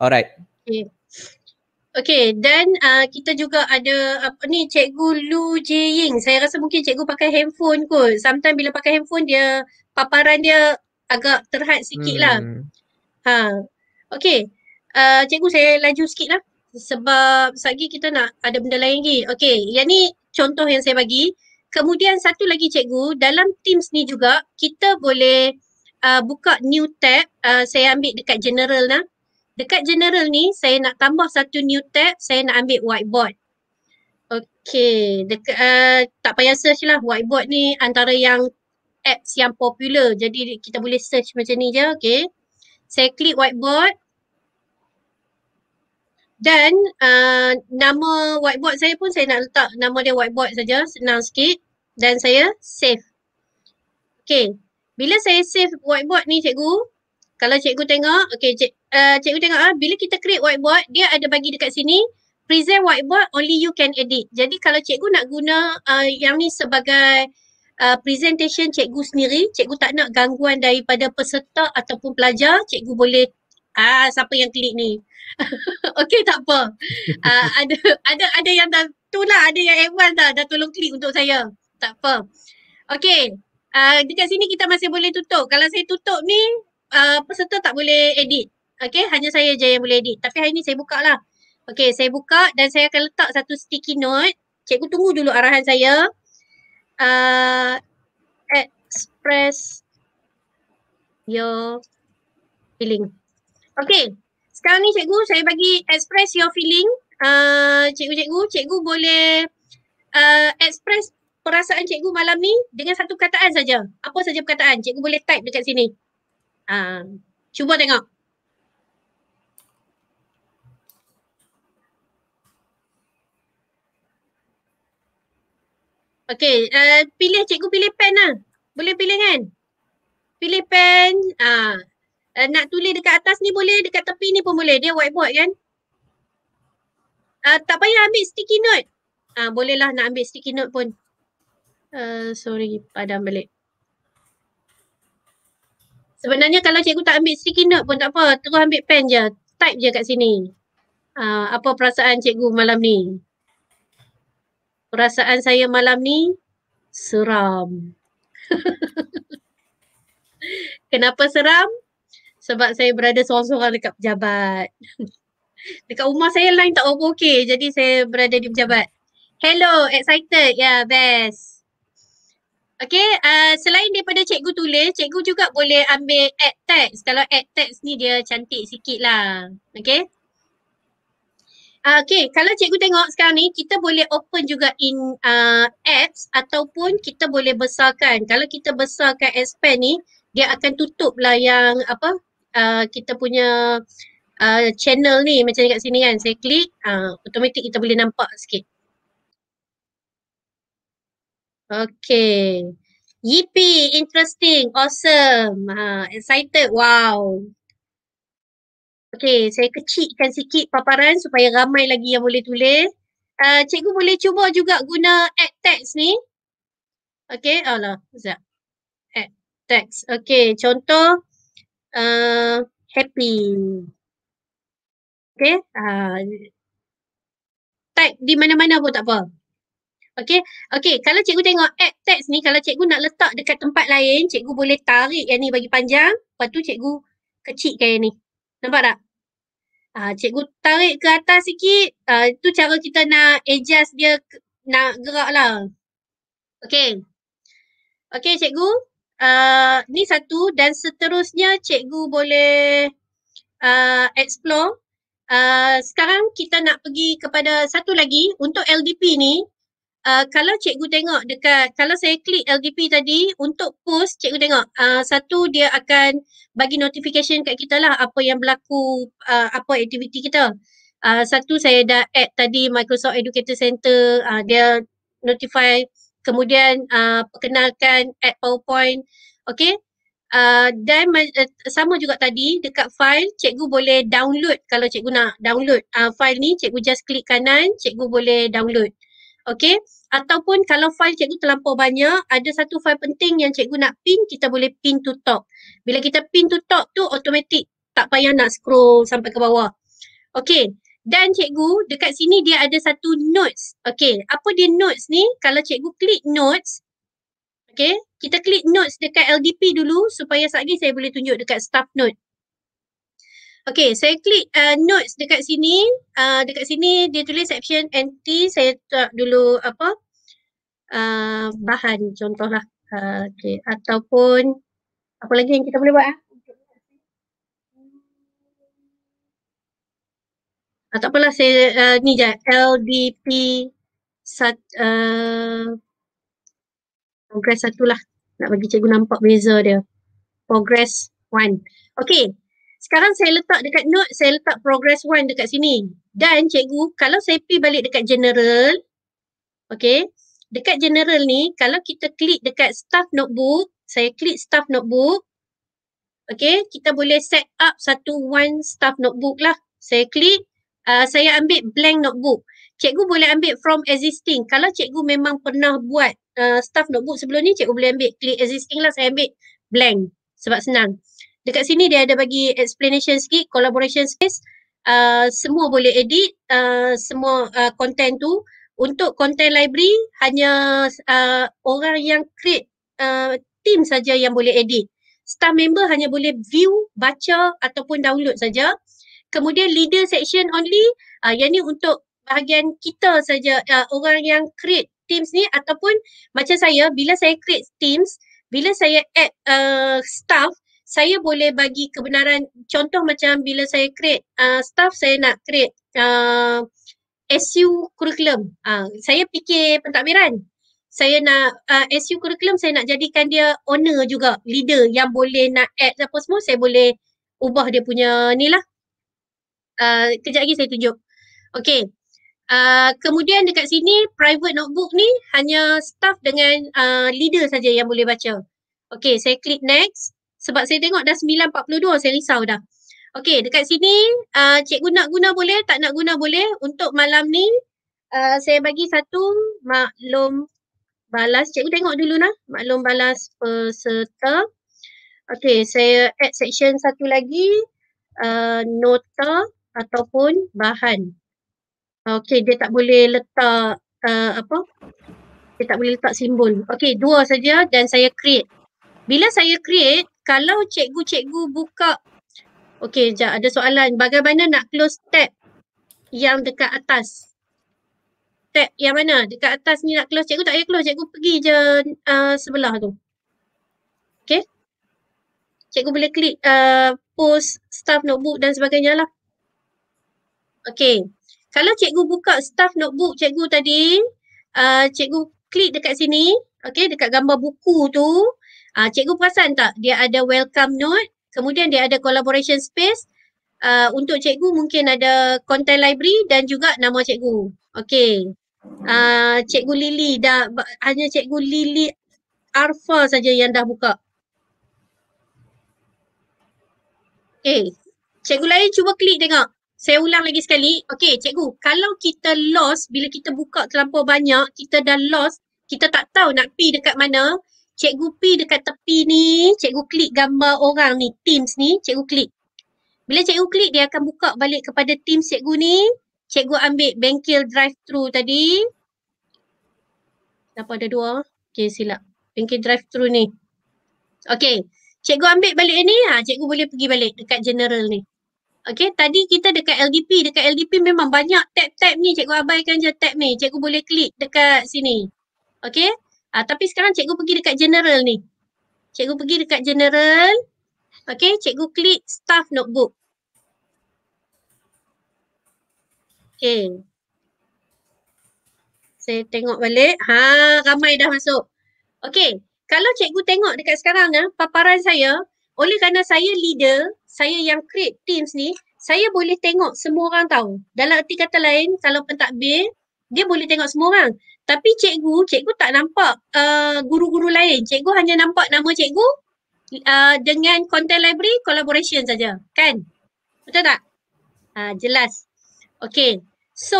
Alright. Okay. Okay dan uh, kita juga ada apa ni cikgu Lu Jing. Saya rasa mungkin cikgu pakai handphone kot. Sometimes bila pakai handphone dia paparan dia agak terhad sikit lah. Hmm. Ha. Okay. Uh, cikgu saya laju sikit lah. Sebab lagi kita nak ada benda lain lagi. Okay. Yang ni contoh yang saya bagi. Kemudian satu lagi cikgu dalam Teams ni juga kita boleh uh, buka new tab. Uh, saya ambil dekat general lah. Dekat general ni saya nak tambah satu new tab, saya nak ambil whiteboard. Okay, dekat uh, tak payah search lah whiteboard ni antara yang apps yang popular. Jadi kita boleh search macam ni je, okay. Saya klik whiteboard. Dan uh, nama whiteboard saya pun saya nak letak nama dia whiteboard saja, senang sikit. Dan saya save. Okay, bila saya save whiteboard ni cikgu, kalau cikgu tengok, okay cik, uh, cikgu tengok ah bila kita create whiteboard dia ada bagi dekat sini present whiteboard only you can edit. Jadi kalau cikgu nak guna uh, yang ni sebagai uh, presentation cikgu sendiri, cikgu tak nak gangguan daripada peserta ataupun pelajar, cikgu boleh ah siapa yang klik ni. *laughs* Okey tak apa. Uh, *laughs* ada ada ada yang dah tu lah, ada yang advance dah dah tolong klik untuk saya. Tak apa. Okey. Uh, dekat sini kita masih boleh tutup. Kalau saya tutup ni uh, peserta tak boleh edit. Okay, hanya saya je yang boleh edit. Tapi hari ni saya buka lah. Okay, saya buka dan saya akan letak satu sticky note. Cikgu tunggu dulu arahan saya. Uh, express your feeling. Okay, sekarang ni cikgu saya bagi express your feeling. Uh, cikgu-cikgu, cikgu boleh uh, express perasaan cikgu malam ni dengan satu kataan saja. Apa saja perkataan, cikgu boleh type dekat sini. Uh, cuba tengok. Okay, uh, eh, pilih cikgu pilih pen lah. Boleh pilih kan? Pilih pen. Uh, uh, nak tulis dekat atas ni boleh, dekat tepi ni pun boleh. Dia whiteboard kan? Uh, tak payah ambil sticky note. uh, bolehlah nak ambil sticky note pun. Uh, sorry, padam balik. Sebenarnya kalau cikgu tak ambil sticky note pun tak apa. Terus ambil pen je. Type je kat sini. Uh, apa perasaan cikgu malam ni? perasaan saya malam ni seram. *laughs* Kenapa seram? Sebab saya berada seorang-seorang dekat pejabat. dekat rumah saya lain tak apa okey jadi saya berada di pejabat. Hello, excited. Ya, yeah, best. Okay, uh, selain daripada cikgu tulis, cikgu juga boleh ambil add text. Kalau add text ni dia cantik sikit lah. Okay. Ah, okay, kalau cikgu tengok sekarang ni, kita boleh open juga in uh, apps ataupun kita boleh besarkan. Kalau kita besarkan expand ni, dia akan tutup lah yang apa, uh, kita punya uh, channel ni macam dekat sini kan. Saya klik, uh, automatik kita boleh nampak sikit. Okay. Yippee, interesting, awesome, uh, excited, wow. Okey, saya kecilkan sikit paparan supaya ramai lagi yang boleh tulis. Uh, cikgu boleh cuba juga guna add text ni. Okey, alah, oh, Zab. Add text. Okey, contoh uh, happy. Okey, uh, ah, tag di mana-mana pun tak apa. Okey, okey, kalau cikgu tengok add text ni, kalau cikgu nak letak dekat tempat lain, cikgu boleh tarik yang ni bagi panjang, lepas tu cikgu kecilkan yang ni. Nampak tak? Uh, cikgu tarik ke atas sikit. Uh, itu cara kita nak adjust dia nak gerak lah. Okay. Okay cikgu. Uh, ni satu dan seterusnya cikgu boleh uh, explore. Uh, sekarang kita nak pergi kepada satu lagi untuk LDP ni uh, kalau cikgu tengok dekat kalau saya klik LDP tadi untuk post cikgu tengok uh, satu dia akan bagi notification kat kita lah apa yang berlaku uh, apa aktiviti kita. Uh, satu saya dah add tadi Microsoft Educator Center uh, dia notify kemudian uh, perkenalkan add PowerPoint okay dan uh, uh, sama juga tadi dekat file cikgu boleh download kalau cikgu nak download uh, file ni cikgu just klik kanan cikgu boleh download Okay. Ataupun kalau file cikgu terlampau banyak, ada satu file penting yang cikgu nak pin, kita boleh pin to top. Bila kita pin to top tu automatik tak payah nak scroll sampai ke bawah. Okay. Dan cikgu, dekat sini dia ada satu notes. Okay. Apa dia notes ni? Kalau cikgu klik notes, okay. Kita klik notes dekat LDP dulu supaya saat ni saya boleh tunjuk dekat staff note. Okay, saya klik uh, notes dekat sini. Uh, dekat sini dia tulis section NT. Saya tak dulu apa uh, bahan contohlah. Uh, okay, ataupun apa lagi yang kita boleh buat? Eh? Ah? Uh, tak apalah saya uh, ni je LDP sat, uh, progress satu lah. Nak bagi cikgu nampak beza dia. Progress one. Okay, sekarang saya letak dekat note, saya letak progress one dekat sini. Dan cikgu, kalau saya pergi balik dekat general, okay, dekat general ni, kalau kita klik dekat staff notebook, saya klik staff notebook, okay, kita boleh set up satu one staff notebook lah. Saya klik, uh, saya ambil blank notebook. Cikgu boleh ambil from existing. Kalau cikgu memang pernah buat uh, staff notebook sebelum ni, cikgu boleh ambil klik existing lah, saya ambil blank sebab senang dekat sini dia ada bagi explanation sikit collaboration space uh, semua boleh edit uh, semua uh, content tu untuk content library hanya uh, orang yang create uh, team saja yang boleh edit staff member hanya boleh view baca ataupun download saja kemudian leader section only uh, yang ni untuk bahagian kita saja uh, orang yang create teams ni ataupun macam saya bila saya create teams bila saya add uh, staff saya boleh bagi kebenaran contoh macam bila saya create uh, staff saya nak create uh, ah, SU curriculum uh, saya fikir pentadbiran saya nak uh, SU curriculum saya nak jadikan dia owner juga leader yang boleh nak add apa semua saya boleh ubah dia punya ni lah uh, kejap lagi saya tunjuk okay Uh, kemudian dekat sini private notebook ni hanya staff dengan uh, leader saja yang boleh baca. Okay, saya klik next sebab saya tengok dah 9.42 saya risau dah. Okey dekat sini uh, cikgu nak guna boleh tak nak guna boleh untuk malam ni uh, saya bagi satu maklum balas cikgu tengok dulu nah maklum balas peserta. Okey saya add section satu lagi uh, nota ataupun bahan. Okey dia tak boleh letak uh, apa dia tak boleh letak simbol. Okey dua saja dan saya create. Bila saya create kalau cikgu-cikgu buka okey sekejap ada soalan bagaimana nak close tab yang dekat atas tab yang mana dekat atas ni nak close cikgu tak payah close cikgu pergi je uh, sebelah tu okey cikgu boleh klik uh, post staff notebook dan sebagainya lah okey kalau cikgu buka staff notebook cikgu tadi uh, cikgu klik dekat sini okey dekat gambar buku tu Uh, cikgu perasan tak dia ada welcome note, kemudian dia ada collaboration space. Uh, untuk cikgu mungkin ada content library dan juga nama cikgu. Okay. Uh, ah, cikgu Lily dah, hanya cikgu Lily Arfa saja yang dah buka. Okay. Eh, cikgu lain cuba klik tengok. Saya ulang lagi sekali. Okay cikgu, kalau kita lost bila kita buka terlampau banyak, kita dah lost, kita tak tahu nak pergi dekat mana, Cikgu P dekat tepi ni, cikgu klik gambar orang ni, Teams ni, cikgu klik. Bila cikgu klik, dia akan buka balik kepada Teams cikgu ni. Cikgu ambil bengkel drive-thru tadi. Kenapa ada dua? Okay, silap. Bengkel drive-thru ni. Okay. Cikgu ambil balik ni, ha, cikgu boleh pergi balik dekat general ni. Okay, tadi kita dekat LDP. Dekat LDP memang banyak tab-tab ni. Cikgu abaikan je tab ni. Cikgu boleh klik dekat sini. Okay. Uh, tapi sekarang cikgu pergi dekat general ni. Cikgu pergi dekat general. Okay, cikgu klik staff notebook. Okay. Saya tengok balik. Ha, ramai dah masuk. Okay, kalau cikgu tengok dekat sekarang eh, paparan saya, oleh kerana saya leader, saya yang create teams ni, saya boleh tengok semua orang tahu. Dalam erti kata lain, kalau pentadbir, dia boleh tengok semua orang. Tapi cikgu, cikgu tak nampak uh, guru-guru lain. Cikgu hanya nampak nama cikgu uh, dengan content library collaboration saja, kan? Betul tak? Uh, jelas. Okay. So,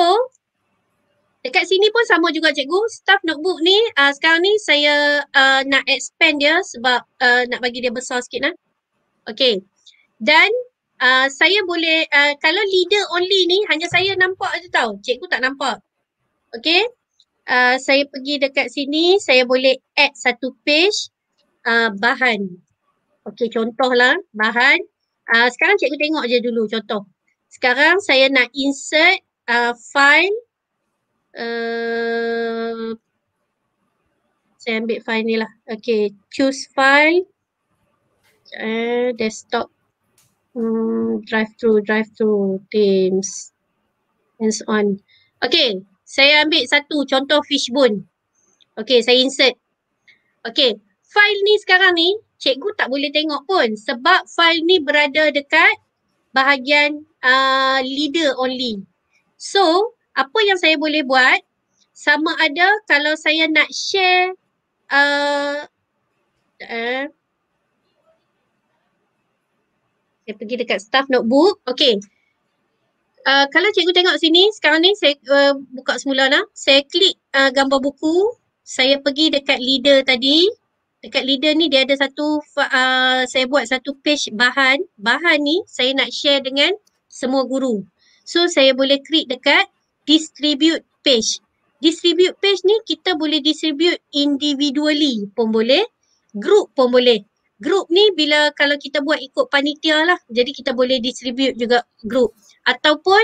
dekat sini pun sama juga cikgu. Staff notebook ni uh, sekarang ni saya uh, nak expand dia sebab uh, nak bagi dia besar sikit lah. Okay. Dan uh, saya boleh, uh, kalau leader only ni hanya saya nampak je tau. Cikgu tak nampak. Okay. Ah, saya pergi dekat sini saya boleh add satu page uh, bahan. Okey contohlah bahan. Uh, sekarang cikgu tengok je dulu contoh. Sekarang saya nak insert uh, file. Uh, saya ambil file ni lah. Okey choose file. Uh, desktop. Hmm, drive through, drive through, teams. And so on. Okay, saya ambil satu contoh fishbone. Okay, saya insert. Okay, file ni sekarang ni cikgu tak boleh tengok pun sebab file ni berada dekat bahagian uh, leader only. So, apa yang saya boleh buat sama ada kalau saya nak share uh, uh, saya pergi dekat staff notebook. Okay, Uh, kalau cikgu tengok sini sekarang ni saya uh, buka semula lah. Saya klik uh, gambar buku, saya pergi dekat leader tadi. Dekat leader ni dia ada satu, uh, saya buat satu page bahan. Bahan ni saya nak share dengan semua guru. So saya boleh klik dekat distribute page. Distribute page ni kita boleh distribute individually pun boleh. Group pun boleh. Group ni bila kalau kita buat ikut panitia lah. Jadi kita boleh distribute juga group ataupun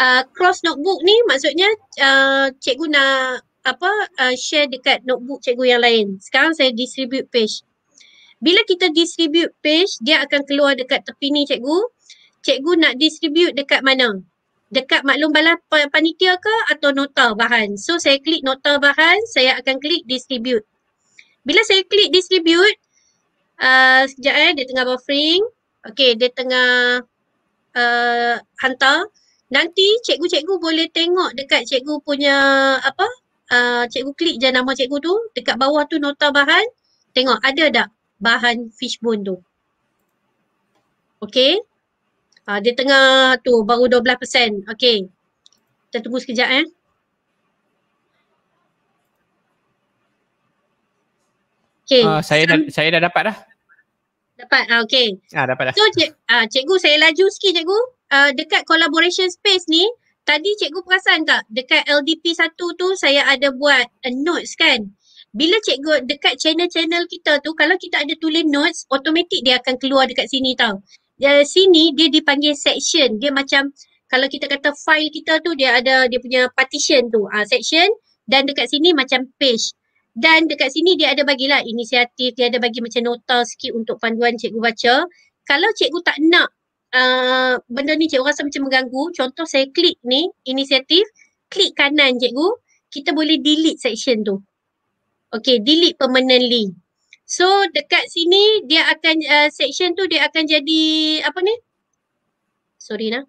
uh, cross notebook ni maksudnya uh, cikgu nak apa uh, share dekat notebook cikgu yang lain. Sekarang saya distribute page. Bila kita distribute page, dia akan keluar dekat tepi ni cikgu. Cikgu nak distribute dekat mana? Dekat maklum balas panitia ke atau nota bahan? So saya klik nota bahan, saya akan klik distribute. Bila saya klik distribute, uh, sekejap eh, dia tengah buffering. Okay, dia tengah uh, hantar nanti cikgu-cikgu boleh tengok dekat cikgu punya apa uh, cikgu klik je nama cikgu tu dekat bawah tu nota bahan tengok ada tak bahan fishbone tu okay uh, ah, dia tengah tu baru 12% okay kita tunggu sekejap eh okey uh, saya dah, saya dah dapat dah Dapat. Ah, okay. Ah, dapat dah. So, cik, ah, cikgu saya laju sikit cikgu. Uh, dekat collaboration space ni, tadi cikgu perasan tak dekat LDP 1 tu saya ada buat a eh, notes kan? Bila cikgu dekat channel-channel kita tu, kalau kita ada tulis notes, automatik dia akan keluar dekat sini tau. Di uh, sini dia dipanggil section. Dia macam kalau kita kata file kita tu dia ada dia punya partition tu. Ah, section dan dekat sini macam page. Dan dekat sini dia ada bagilah inisiatif, dia ada bagi macam nota sikit untuk panduan cikgu baca. Kalau cikgu tak nak uh, benda ni cikgu rasa macam mengganggu, contoh saya klik ni inisiatif, klik kanan cikgu, kita boleh delete section tu. Okay, delete permanently. So dekat sini dia akan, uh, section tu dia akan jadi apa ni? Sorry lah.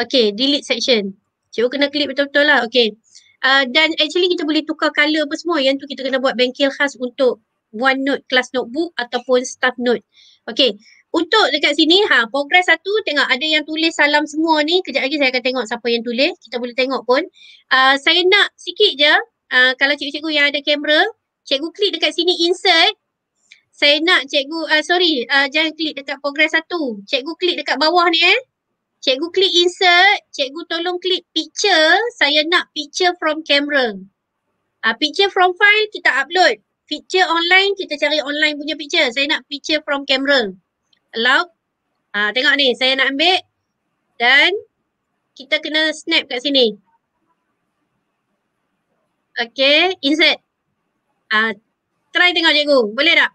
Okay, delete section. Cikgu kena klik betul-betul lah. Okay. Uh, dan actually kita boleh tukar color apa semua yang tu kita kena buat bengkel khas untuk one note class notebook ataupun staff note. Okay. Untuk dekat sini ha progress satu tengok ada yang tulis salam semua ni kejap lagi saya akan tengok siapa yang tulis kita boleh tengok pun. Uh, saya nak sikit je uh, kalau cikgu-cikgu yang ada kamera cikgu klik dekat sini insert saya nak cikgu uh, sorry uh, jangan klik dekat progress satu cikgu klik dekat bawah ni eh cikgu klik insert, cikgu tolong klik picture, saya nak picture from camera. Ah uh, picture from file kita upload. Picture online kita cari online punya picture. Saya nak picture from camera. Allow. Ah uh, tengok ni, saya nak ambil dan kita kena snap kat sini. Okay, insert. Ah uh, try tengok cikgu, boleh tak?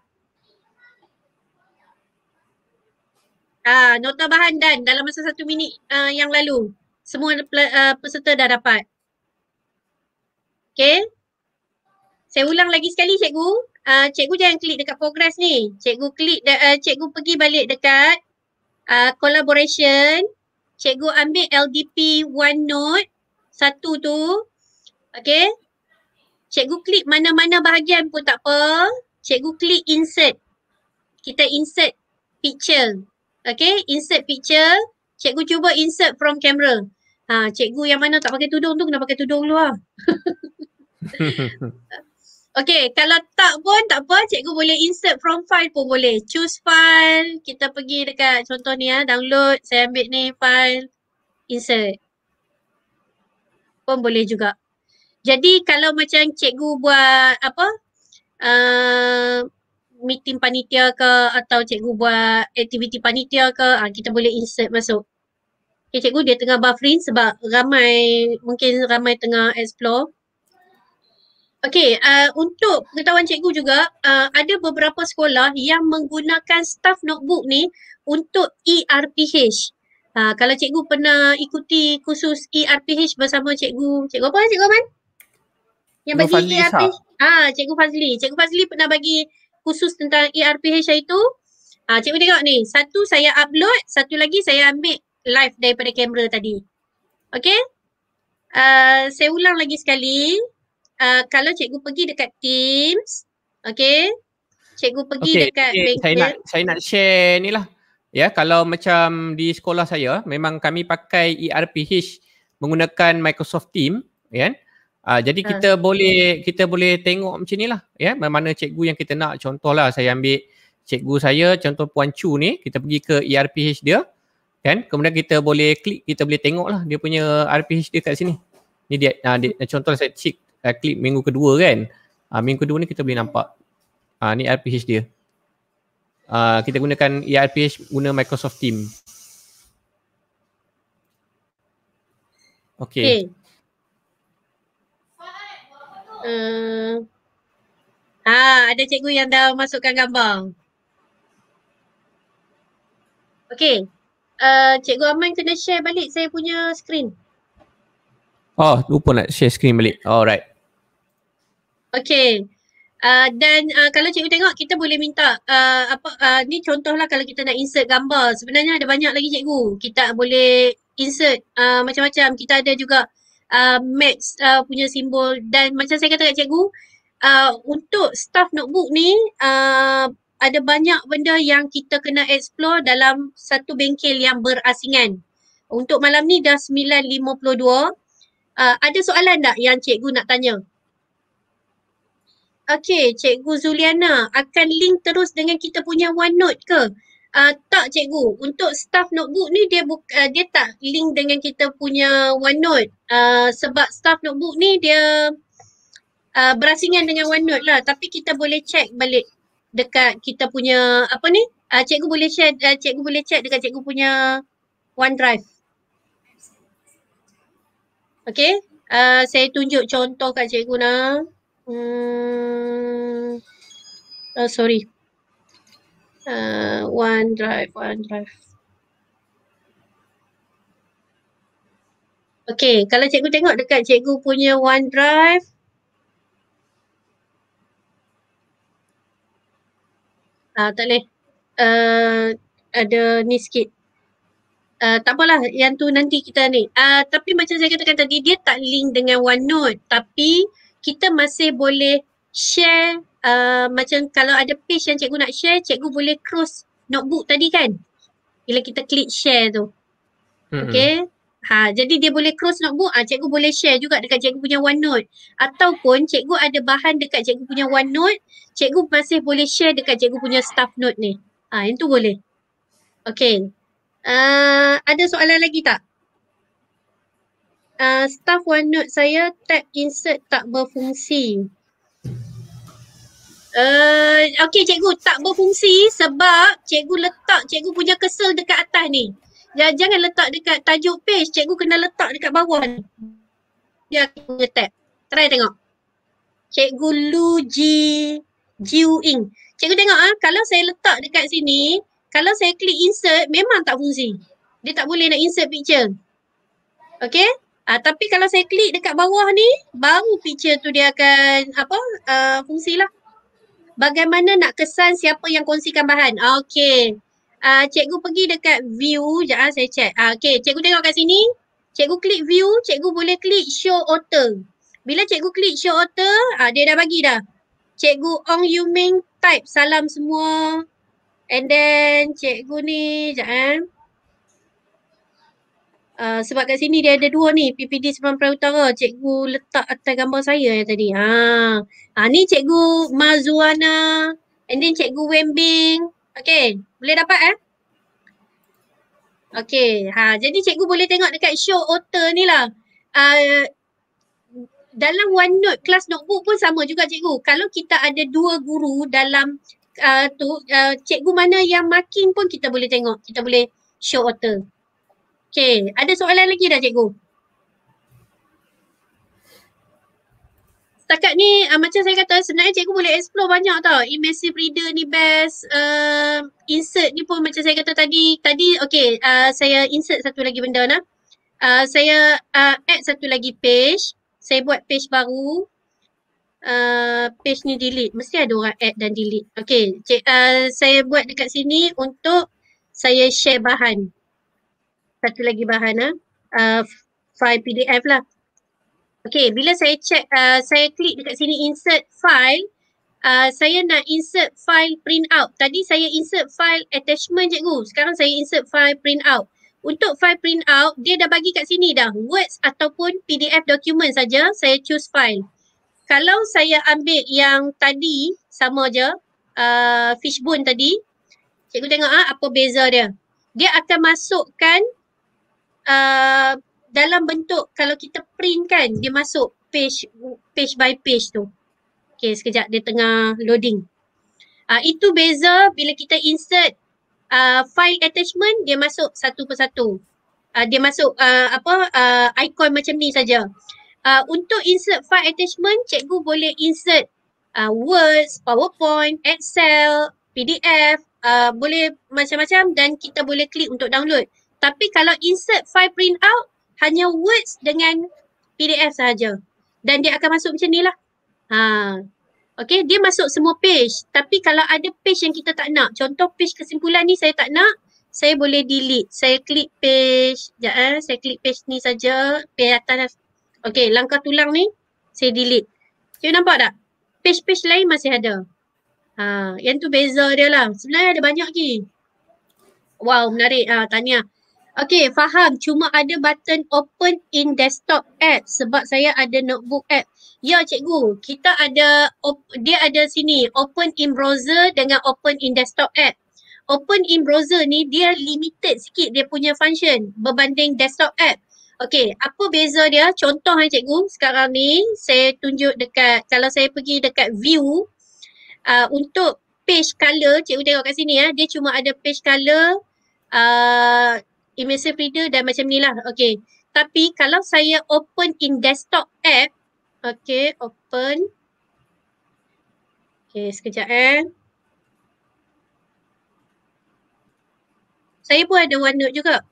uh, nota bahan dan dalam masa satu minit uh, yang lalu semua uh, peserta dah dapat. Okay. Saya ulang lagi sekali cikgu. Uh, cikgu jangan klik dekat progress ni. Cikgu klik, de- uh, cikgu pergi balik dekat uh, collaboration. Cikgu ambil LDP one note satu tu. Okay. Cikgu klik mana-mana bahagian pun tak apa. Cikgu klik insert. Kita insert picture. Okay, insert picture. Cikgu cuba insert from camera. Ha, cikgu yang mana tak pakai tudung tu kena pakai tudung dulu lah. *laughs* okay, kalau tak pun tak apa. Cikgu boleh insert from file pun boleh. Choose file. Kita pergi dekat contoh ni ya. Download. Saya ambil ni file. Insert. Pun boleh juga. Jadi kalau macam cikgu buat apa. Uh, meeting panitia ke atau cikgu buat aktiviti panitia ke uh, kita boleh insert masuk. Okay, cikgu dia tengah buffering sebab ramai mungkin ramai tengah explore. Okay, uh, untuk pengetahuan cikgu juga, uh, ada beberapa sekolah yang menggunakan staff notebook ni untuk ERPH. Uh, kalau cikgu pernah ikuti kursus ERPH bersama cikgu, cikgu apa cikgu Aman? Yang bagi Fazli ERPH? Ah, cikgu Fazli. Cikgu Fazli pernah bagi khusus tentang ERPH itu uh, ah, Cikgu tengok ni, satu saya upload, satu lagi saya ambil live daripada kamera tadi Okay, uh, ah, saya ulang lagi sekali uh, Kalau cikgu pergi dekat Teams, okay Cikgu pergi okay. dekat okay. Eh, saya nak, saya nak share ni lah Ya, kalau macam di sekolah saya, memang kami pakai ERPH menggunakan Microsoft Teams, ya. Yeah? Kan? Uh, jadi hmm. kita boleh kita boleh tengok macam lah, ya yeah? mana cikgu yang kita nak contohlah saya ambil cikgu saya contoh puan Chu ni kita pergi ke ERPH dia kan kemudian kita boleh klik kita boleh tengok lah dia punya e RPH dia kat sini ni dia, uh, dia contoh saya cik uh, klik minggu kedua kan uh, minggu kedua ni kita boleh nampak uh, ni e RPH dia uh, kita gunakan ERPH guna Microsoft Team okey okay uh, ah, ada cikgu yang dah masukkan gambar. Okay. Uh, eh, cikgu Aman kena share balik saya punya screen. Oh, lupa nak share screen balik. Alright. Okay. Uh, eh, dan uh, kalau cikgu tengok kita boleh minta uh, apa uh, ni contohlah kalau kita nak insert gambar sebenarnya ada banyak lagi cikgu kita boleh insert uh, macam-macam kita ada juga uh, uh, maths uh, punya simbol dan macam saya kata kat cikgu uh, untuk staff notebook ni uh, ada banyak benda yang kita kena explore dalam satu bengkel yang berasingan. Untuk malam ni dah 9.52. Uh, ada soalan tak yang cikgu nak tanya? Okey, cikgu Zuliana akan link terus dengan kita punya OneNote ke? uh, tak cikgu untuk staff notebook ni dia buka, ah, dia tak link dengan kita punya OneNote uh, sebab staff notebook ni dia uh, berasingan dengan OneNote lah tapi kita boleh check balik dekat kita punya apa ni uh, cikgu boleh share uh, cikgu boleh check dekat cikgu punya OneDrive Okay, uh, saya tunjuk contoh kat cikgu nak. Hmm. Uh, sorry. Uh, one drive, one drive. Okay, kalau cikgu tengok dekat cikgu punya OneDrive. Uh, tak boleh. Uh, ada ni sikit. Uh, tak apalah, yang tu nanti kita ni. Uh, tapi macam saya katakan tadi, dia tak link dengan OneNote. Tapi kita masih boleh share Uh, macam kalau ada page yang cikgu nak share, cikgu boleh cross notebook tadi kan? Bila kita klik share tu. Mm-hmm. Okay. Ha, jadi dia boleh cross notebook, ha, cikgu boleh share juga dekat cikgu punya OneNote. Ataupun cikgu ada bahan dekat cikgu punya OneNote, cikgu masih boleh share dekat cikgu punya staff note ni. Ha, yang tu boleh. Okay. Uh, ada soalan lagi tak? Uh, staff OneNote saya tab insert tak berfungsi. Uh, Okey cikgu tak berfungsi sebab cikgu letak cikgu punya kesel dekat atas ni. Ya, jangan letak dekat tajuk page. Cikgu kena letak dekat bawah ni. Dia punya tab. Try tengok. Cikgu Lu Ji Jiu Ing. Cikgu tengok ah, kalau saya letak dekat sini, kalau saya klik insert memang tak fungsi. Dia tak boleh nak insert picture. Okay? Ah, tapi kalau saya klik dekat bawah ni, baru picture tu dia akan apa uh, ah, fungsi lah bagaimana nak kesan siapa yang kongsikan bahan. Okey. Uh, cikgu pergi dekat view. Sekejap ah, saya check. Uh, Okey, cikgu tengok kat sini. Cikgu klik view, cikgu boleh klik show author. Bila cikgu klik show author, uh, dia dah bagi dah. Cikgu Ong Yuming type salam semua. And then cikgu ni, sekejap eh. Uh, sebab kat sini dia ada dua ni PPD Seman Perai Utara cikgu letak atas gambar saya yang tadi. Ha. Ha ni cikgu Mazuana and then cikgu Wembing. Okay boleh dapat eh? Okay ha jadi cikgu boleh tengok dekat show author ni lah. Uh, dalam note kelas notebook pun sama juga cikgu. Kalau kita ada dua guru dalam uh, tu uh, cikgu mana yang marking pun kita boleh tengok. Kita boleh show author. Okay, ada soalan lagi dah cikgu? Setakat ni uh, macam saya kata sebenarnya cikgu boleh explore banyak tau. Immersive reader ni best, uh, insert ni pun macam saya kata tadi. Tadi okay uh, ah, saya insert satu lagi benda nah. Uh, saya uh, add satu lagi page. Saya buat page baru. Uh, page ni delete. Mesti ada orang add dan delete. Okay. Cik, uh, saya buat dekat sini untuk saya share bahan satu lagi bahan eh. ah uh, file PDF lah. Okey, bila saya check uh, saya klik dekat sini insert file Uh, saya nak insert file print out. Tadi saya insert file attachment cikgu. Sekarang saya insert file print out. Untuk file print out, dia dah bagi kat sini dah. Words ataupun PDF document saja saya choose file. Kalau saya ambil yang tadi sama je, uh, fishbone tadi. Cikgu tengok ah apa beza dia. Dia akan masukkan Uh, dalam bentuk kalau kita print kan dia masuk page page by page tu. Okay sekejap dia tengah loading. Uh, itu beza bila kita insert uh, file attachment dia masuk satu persatu. Uh, dia masuk uh, apa uh, icon macam ni saja. Uh, untuk insert file attachment cikgu boleh insert uh, words, powerpoint, excel, pdf, uh, boleh macam-macam dan kita boleh klik untuk download. Tapi kalau insert file print out, hanya words dengan PDF saja. Dan dia akan masuk macam ni lah. Ha. Okay, dia masuk semua page. Tapi kalau ada page yang kita tak nak, contoh page kesimpulan ni saya tak nak, saya boleh delete. Saya klik page, sekejap eh. Saya klik page ni saja, page atas. Lah. Okay, langkah tulang ni, saya delete. Cuma nampak tak? Page-page lain masih ada. Ha, yang tu beza dia lah. Sebenarnya ada banyak lagi. Wow, menarik. Ha, tanya. Okay faham cuma ada button open in desktop app sebab saya ada notebook app. Ya cikgu kita ada op, dia ada sini open in browser dengan open in desktop app. Open in browser ni dia limited sikit dia punya function berbanding desktop app. Okay apa beza dia contoh kan cikgu sekarang ni saya tunjuk dekat kalau saya pergi dekat view uh, untuk page color cikgu tengok kat sini ya eh, dia cuma ada page color uh, immersive reader dan macam ni lah. Okay. Tapi kalau saya open in desktop app, okay, open. Okay, sekejap eh. Saya pun ada OneNote juga.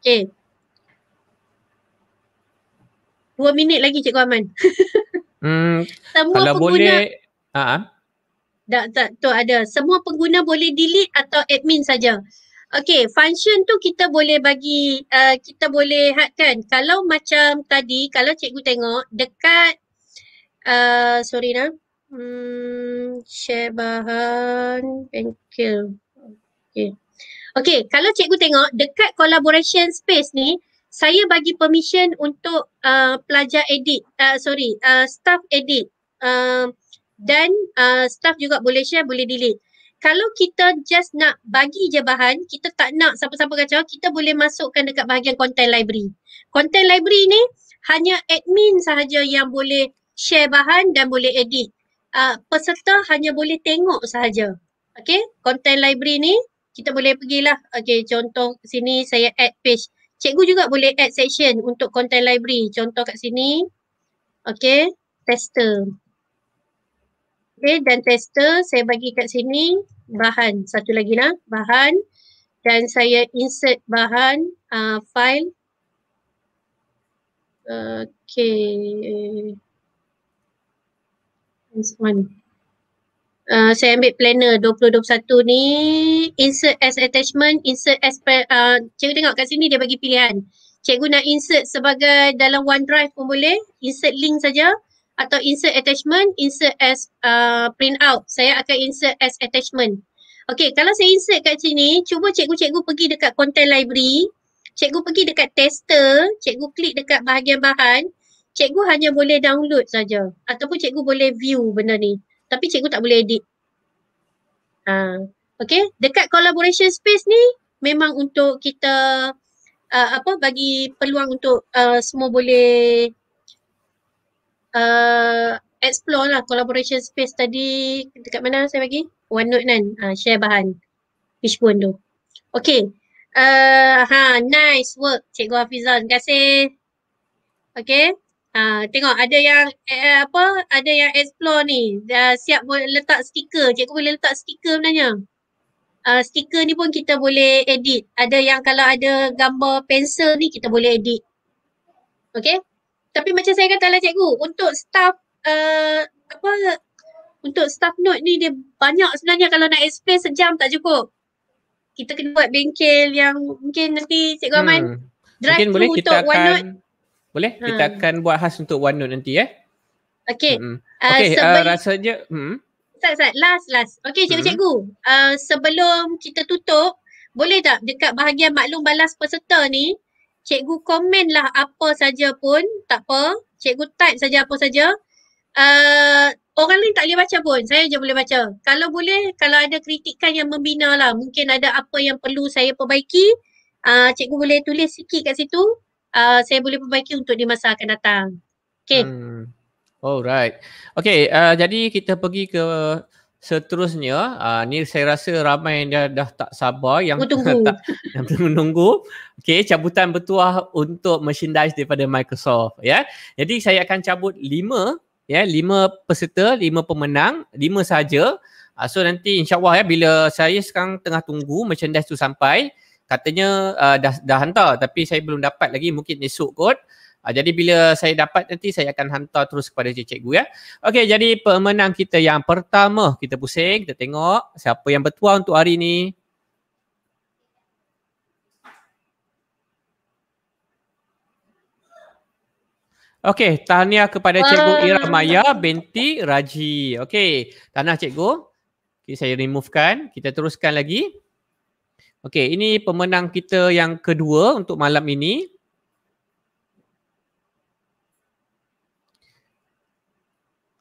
Okay. Dua minit lagi Cikgu Aman. *laughs* hmm, Semua kalau pengguna, boleh, ha, ha? Tak, tak, tu ada. Semua pengguna boleh delete atau admin saja. Okay, function tu kita boleh bagi, uh, kita boleh hadkan. Kalau macam tadi, kalau cikgu tengok dekat, uh, sorry nak, hmm, share bahan, thank you. Okay. okay, kalau cikgu tengok dekat collaboration space ni, saya bagi permission untuk uh, pelajar edit, uh, sorry, uh, staff edit. Uh, dan uh, staff juga boleh share, boleh delete kalau kita just nak bagi je bahan, kita tak nak siapa-siapa kacau, kita boleh masukkan dekat bahagian content library. Content library ni hanya admin sahaja yang boleh share bahan dan boleh edit. Uh, peserta hanya boleh tengok sahaja. Okay, content library ni kita boleh pergilah. Okay, contoh sini saya add page. Cikgu juga boleh add section untuk content library. Contoh kat sini. Okay, tester. Okay, dan tester saya bagi kat sini bahan. Satu lagi lah, bahan. Dan saya insert bahan uh, file. Okay. Uh, saya ambil planner 2021 ni. Insert as attachment, insert as... Uh, cikgu tengok kat sini dia bagi pilihan. Cikgu nak insert sebagai dalam OneDrive pun boleh. Insert link saja atau insert attachment, insert as uh, print out. Saya akan insert as attachment. Okay, kalau saya insert kat sini, cuba cikgu-cikgu pergi dekat content library. Cikgu pergi dekat tester, cikgu klik dekat bahagian bahan. Cikgu hanya boleh download saja ataupun cikgu boleh view benda ni. Tapi cikgu tak boleh edit. Ha. Okay, dekat collaboration space ni memang untuk kita uh, apa bagi peluang untuk uh, semua boleh uh, explore lah collaboration space tadi dekat mana saya bagi? OneNote kan? Uh, share bahan. Fishbone tu. Okay. Uh, ha, nice work Cikgu Hafizah. Terima kasih. Okay. Uh, tengok ada yang uh, apa ada yang explore ni uh, siap boleh letak stiker cikgu boleh letak stiker sebenarnya uh, stiker ni pun kita boleh edit ada yang kalau ada gambar pensel ni kita boleh edit Okay? tapi macam saya kata lah cikgu untuk staff uh, apa untuk staff note ni dia banyak sebenarnya kalau nak explain sejam tak cukup. Kita kena buat bengkel yang mungkin nanti cikgu Aman hmm. drive mungkin boleh untuk kita akan, OneNote. Boleh hmm. kita akan buat khas untuk one OneNote nanti eh. Okay. Hmm. Eh, okay uh, eh, sebelum, uh, Hmm. Sat, sat, last last. Okay cikgu-cikgu hmm. uh, sebelum kita tutup boleh tak dekat bahagian maklum balas peserta ni cikgu komen lah apa saja pun tak apa. Cikgu type saja apa saja. Uh, orang lain tak boleh baca pun. Saya je boleh baca. Kalau boleh, kalau ada kritikan yang membina lah. Mungkin ada apa yang perlu saya perbaiki. Uh, cikgu boleh tulis sikit kat situ. Uh, saya boleh perbaiki untuk di masa akan datang. Okay. Hmm. Alright. Okay, uh, jadi kita pergi ke seterusnya uh, ni saya rasa ramai yang dah, dah tak sabar yang tunggu. *laughs* tak *laughs* yang menunggu okey cabutan bertuah untuk merchandise daripada Microsoft ya yeah. jadi saya akan cabut lima ya yeah, 5 peserta lima pemenang lima saja uh, so nanti insyaallah ya yeah, bila saya sekarang tengah tunggu merchandise tu sampai katanya uh, dah dah hantar tapi saya belum dapat lagi mungkin esok kot Uh, jadi bila saya dapat nanti saya akan hantar terus kepada cikgu ya. Okey jadi pemenang kita yang pertama kita pusing kita tengok siapa yang bertuah untuk hari ini. Okey, tahniah kepada Cikgu Ira Maya binti Raji. Okey, tanah Cikgu. Okay, saya removekan. Kita teruskan lagi. Okey, ini pemenang kita yang kedua untuk malam ini.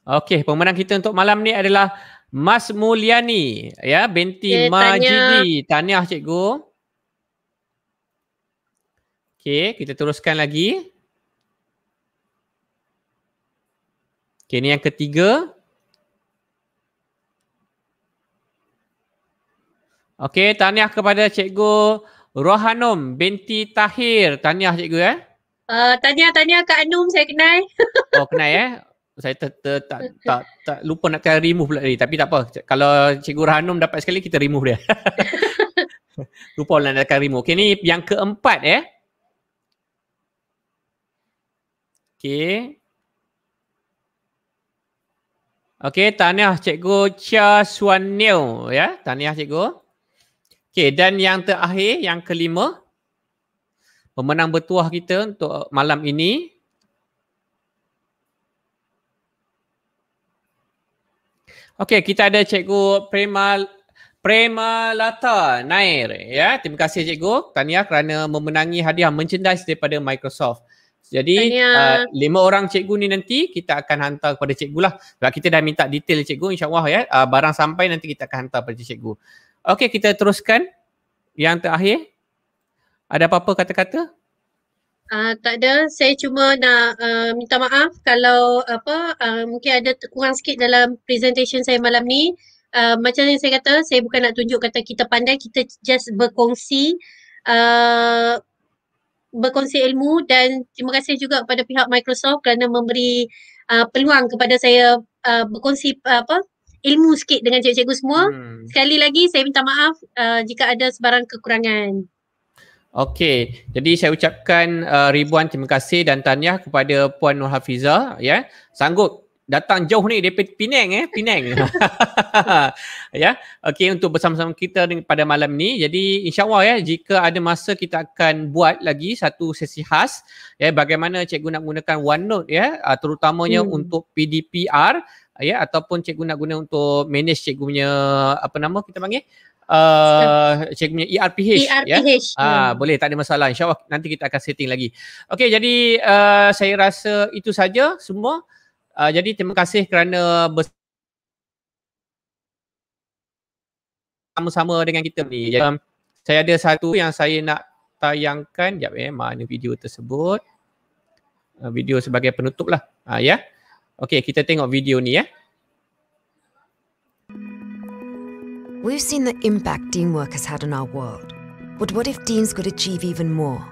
Okey, pemenang kita untuk malam ni adalah Mas Mulyani ya binti okay, Majidi. Tahniah cikgu. Okey, kita teruskan lagi. Okey, ni yang ketiga. Okey, tahniah kepada cikgu Rohanum binti Tahir. Tahniah cikgu eh. Uh, ah, tanya tanya Kak Anum saya kenal. Oh kenal eh. *laughs* saya ter, ter, ter, tak, tak, tak lupa nak kena remove pula tadi tapi tak apa kalau Cikgu Rahanum dapat sekali kita remove dia *laughs* lupa lah nak kena remove okay ni yang keempat eh okay okay tahniah Cikgu Chia Suan Neo ya yeah? tahniah Cikgu okay dan yang terakhir yang kelima pemenang bertuah kita untuk malam ini Okey, kita ada Cikgu Prema Prema Lata Nair. Ya, terima kasih Cikgu. Tania kerana memenangi hadiah merchandise daripada Microsoft. Jadi uh, lima orang cikgu ni nanti kita akan hantar kepada cikgu lah. Sebab kita dah minta detail cikgu insyaAllah ya. Uh, barang sampai nanti kita akan hantar kepada cikgu. Okey kita teruskan yang terakhir. Ada apa-apa kata-kata? Uh, ah, tak ada. Saya cuma nak uh, minta maaf kalau apa uh, mungkin ada kurang sikit dalam presentation saya malam ni. Uh, macam yang saya kata, saya bukan nak tunjuk kata kita pandai, kita just berkongsi uh, berkongsi ilmu dan terima kasih juga kepada pihak Microsoft kerana memberi uh, peluang kepada saya uh, berkongsi uh, apa ilmu sikit dengan cikgu-cikgu semua. Hmm. Sekali lagi saya minta maaf uh, jika ada sebarang kekurangan. Okey, jadi saya ucapkan uh, ribuan terima kasih dan tahniah kepada Puan Nur Hafiza ya. Sanggup datang jauh ni daripada Penang eh, Penang. *laughs* ya. Okey, untuk bersama-sama kita pada malam ni. Jadi insya-Allah ya, jika ada masa kita akan buat lagi satu sesi khas ya bagaimana cikgu nak gunakan OneNote ya, uh, terutamanya hmm. untuk PDPR ya ataupun cikgu nak guna untuk manage cikgu punya apa nama kita panggil? uh, cik punya ERPH. ERPH. Ya? Yeah. Ah, ya. boleh tak ada masalah. InsyaAllah nanti kita akan setting lagi. Okey jadi uh, saya rasa itu saja semua. Uh, jadi terima kasih kerana bersama-sama dengan kita ni. Jadi, um, saya ada satu yang saya nak tayangkan. Sekejap eh mana video tersebut. Uh, video sebagai penutup lah. Uh, ya. Yeah. Okey kita tengok video ni ya. Eh. We've seen the impact teamwork has had on our world. But what if teams could achieve even more?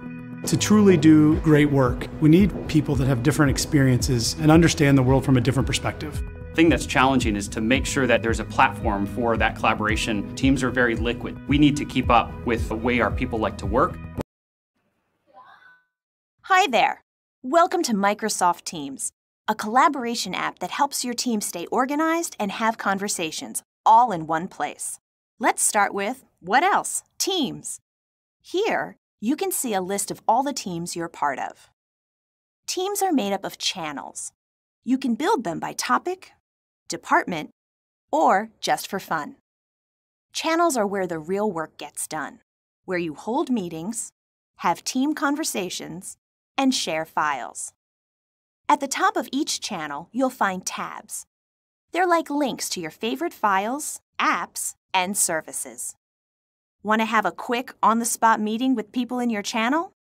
To truly do great work, we need people that have different experiences and understand the world from a different perspective. The thing that's challenging is to make sure that there's a platform for that collaboration. Teams are very liquid. We need to keep up with the way our people like to work. Hi there. Welcome to Microsoft Teams, a collaboration app that helps your team stay organized and have conversations all in one place. Let's start with what else? Teams. Here, you can see a list of all the teams you're part of. Teams are made up of channels. You can build them by topic, department, or just for fun. Channels are where the real work gets done, where you hold meetings, have team conversations, and share files. At the top of each channel, you'll find tabs. They're like links to your favorite files, apps, and services. Want to have a quick, on the spot meeting with people in your channel?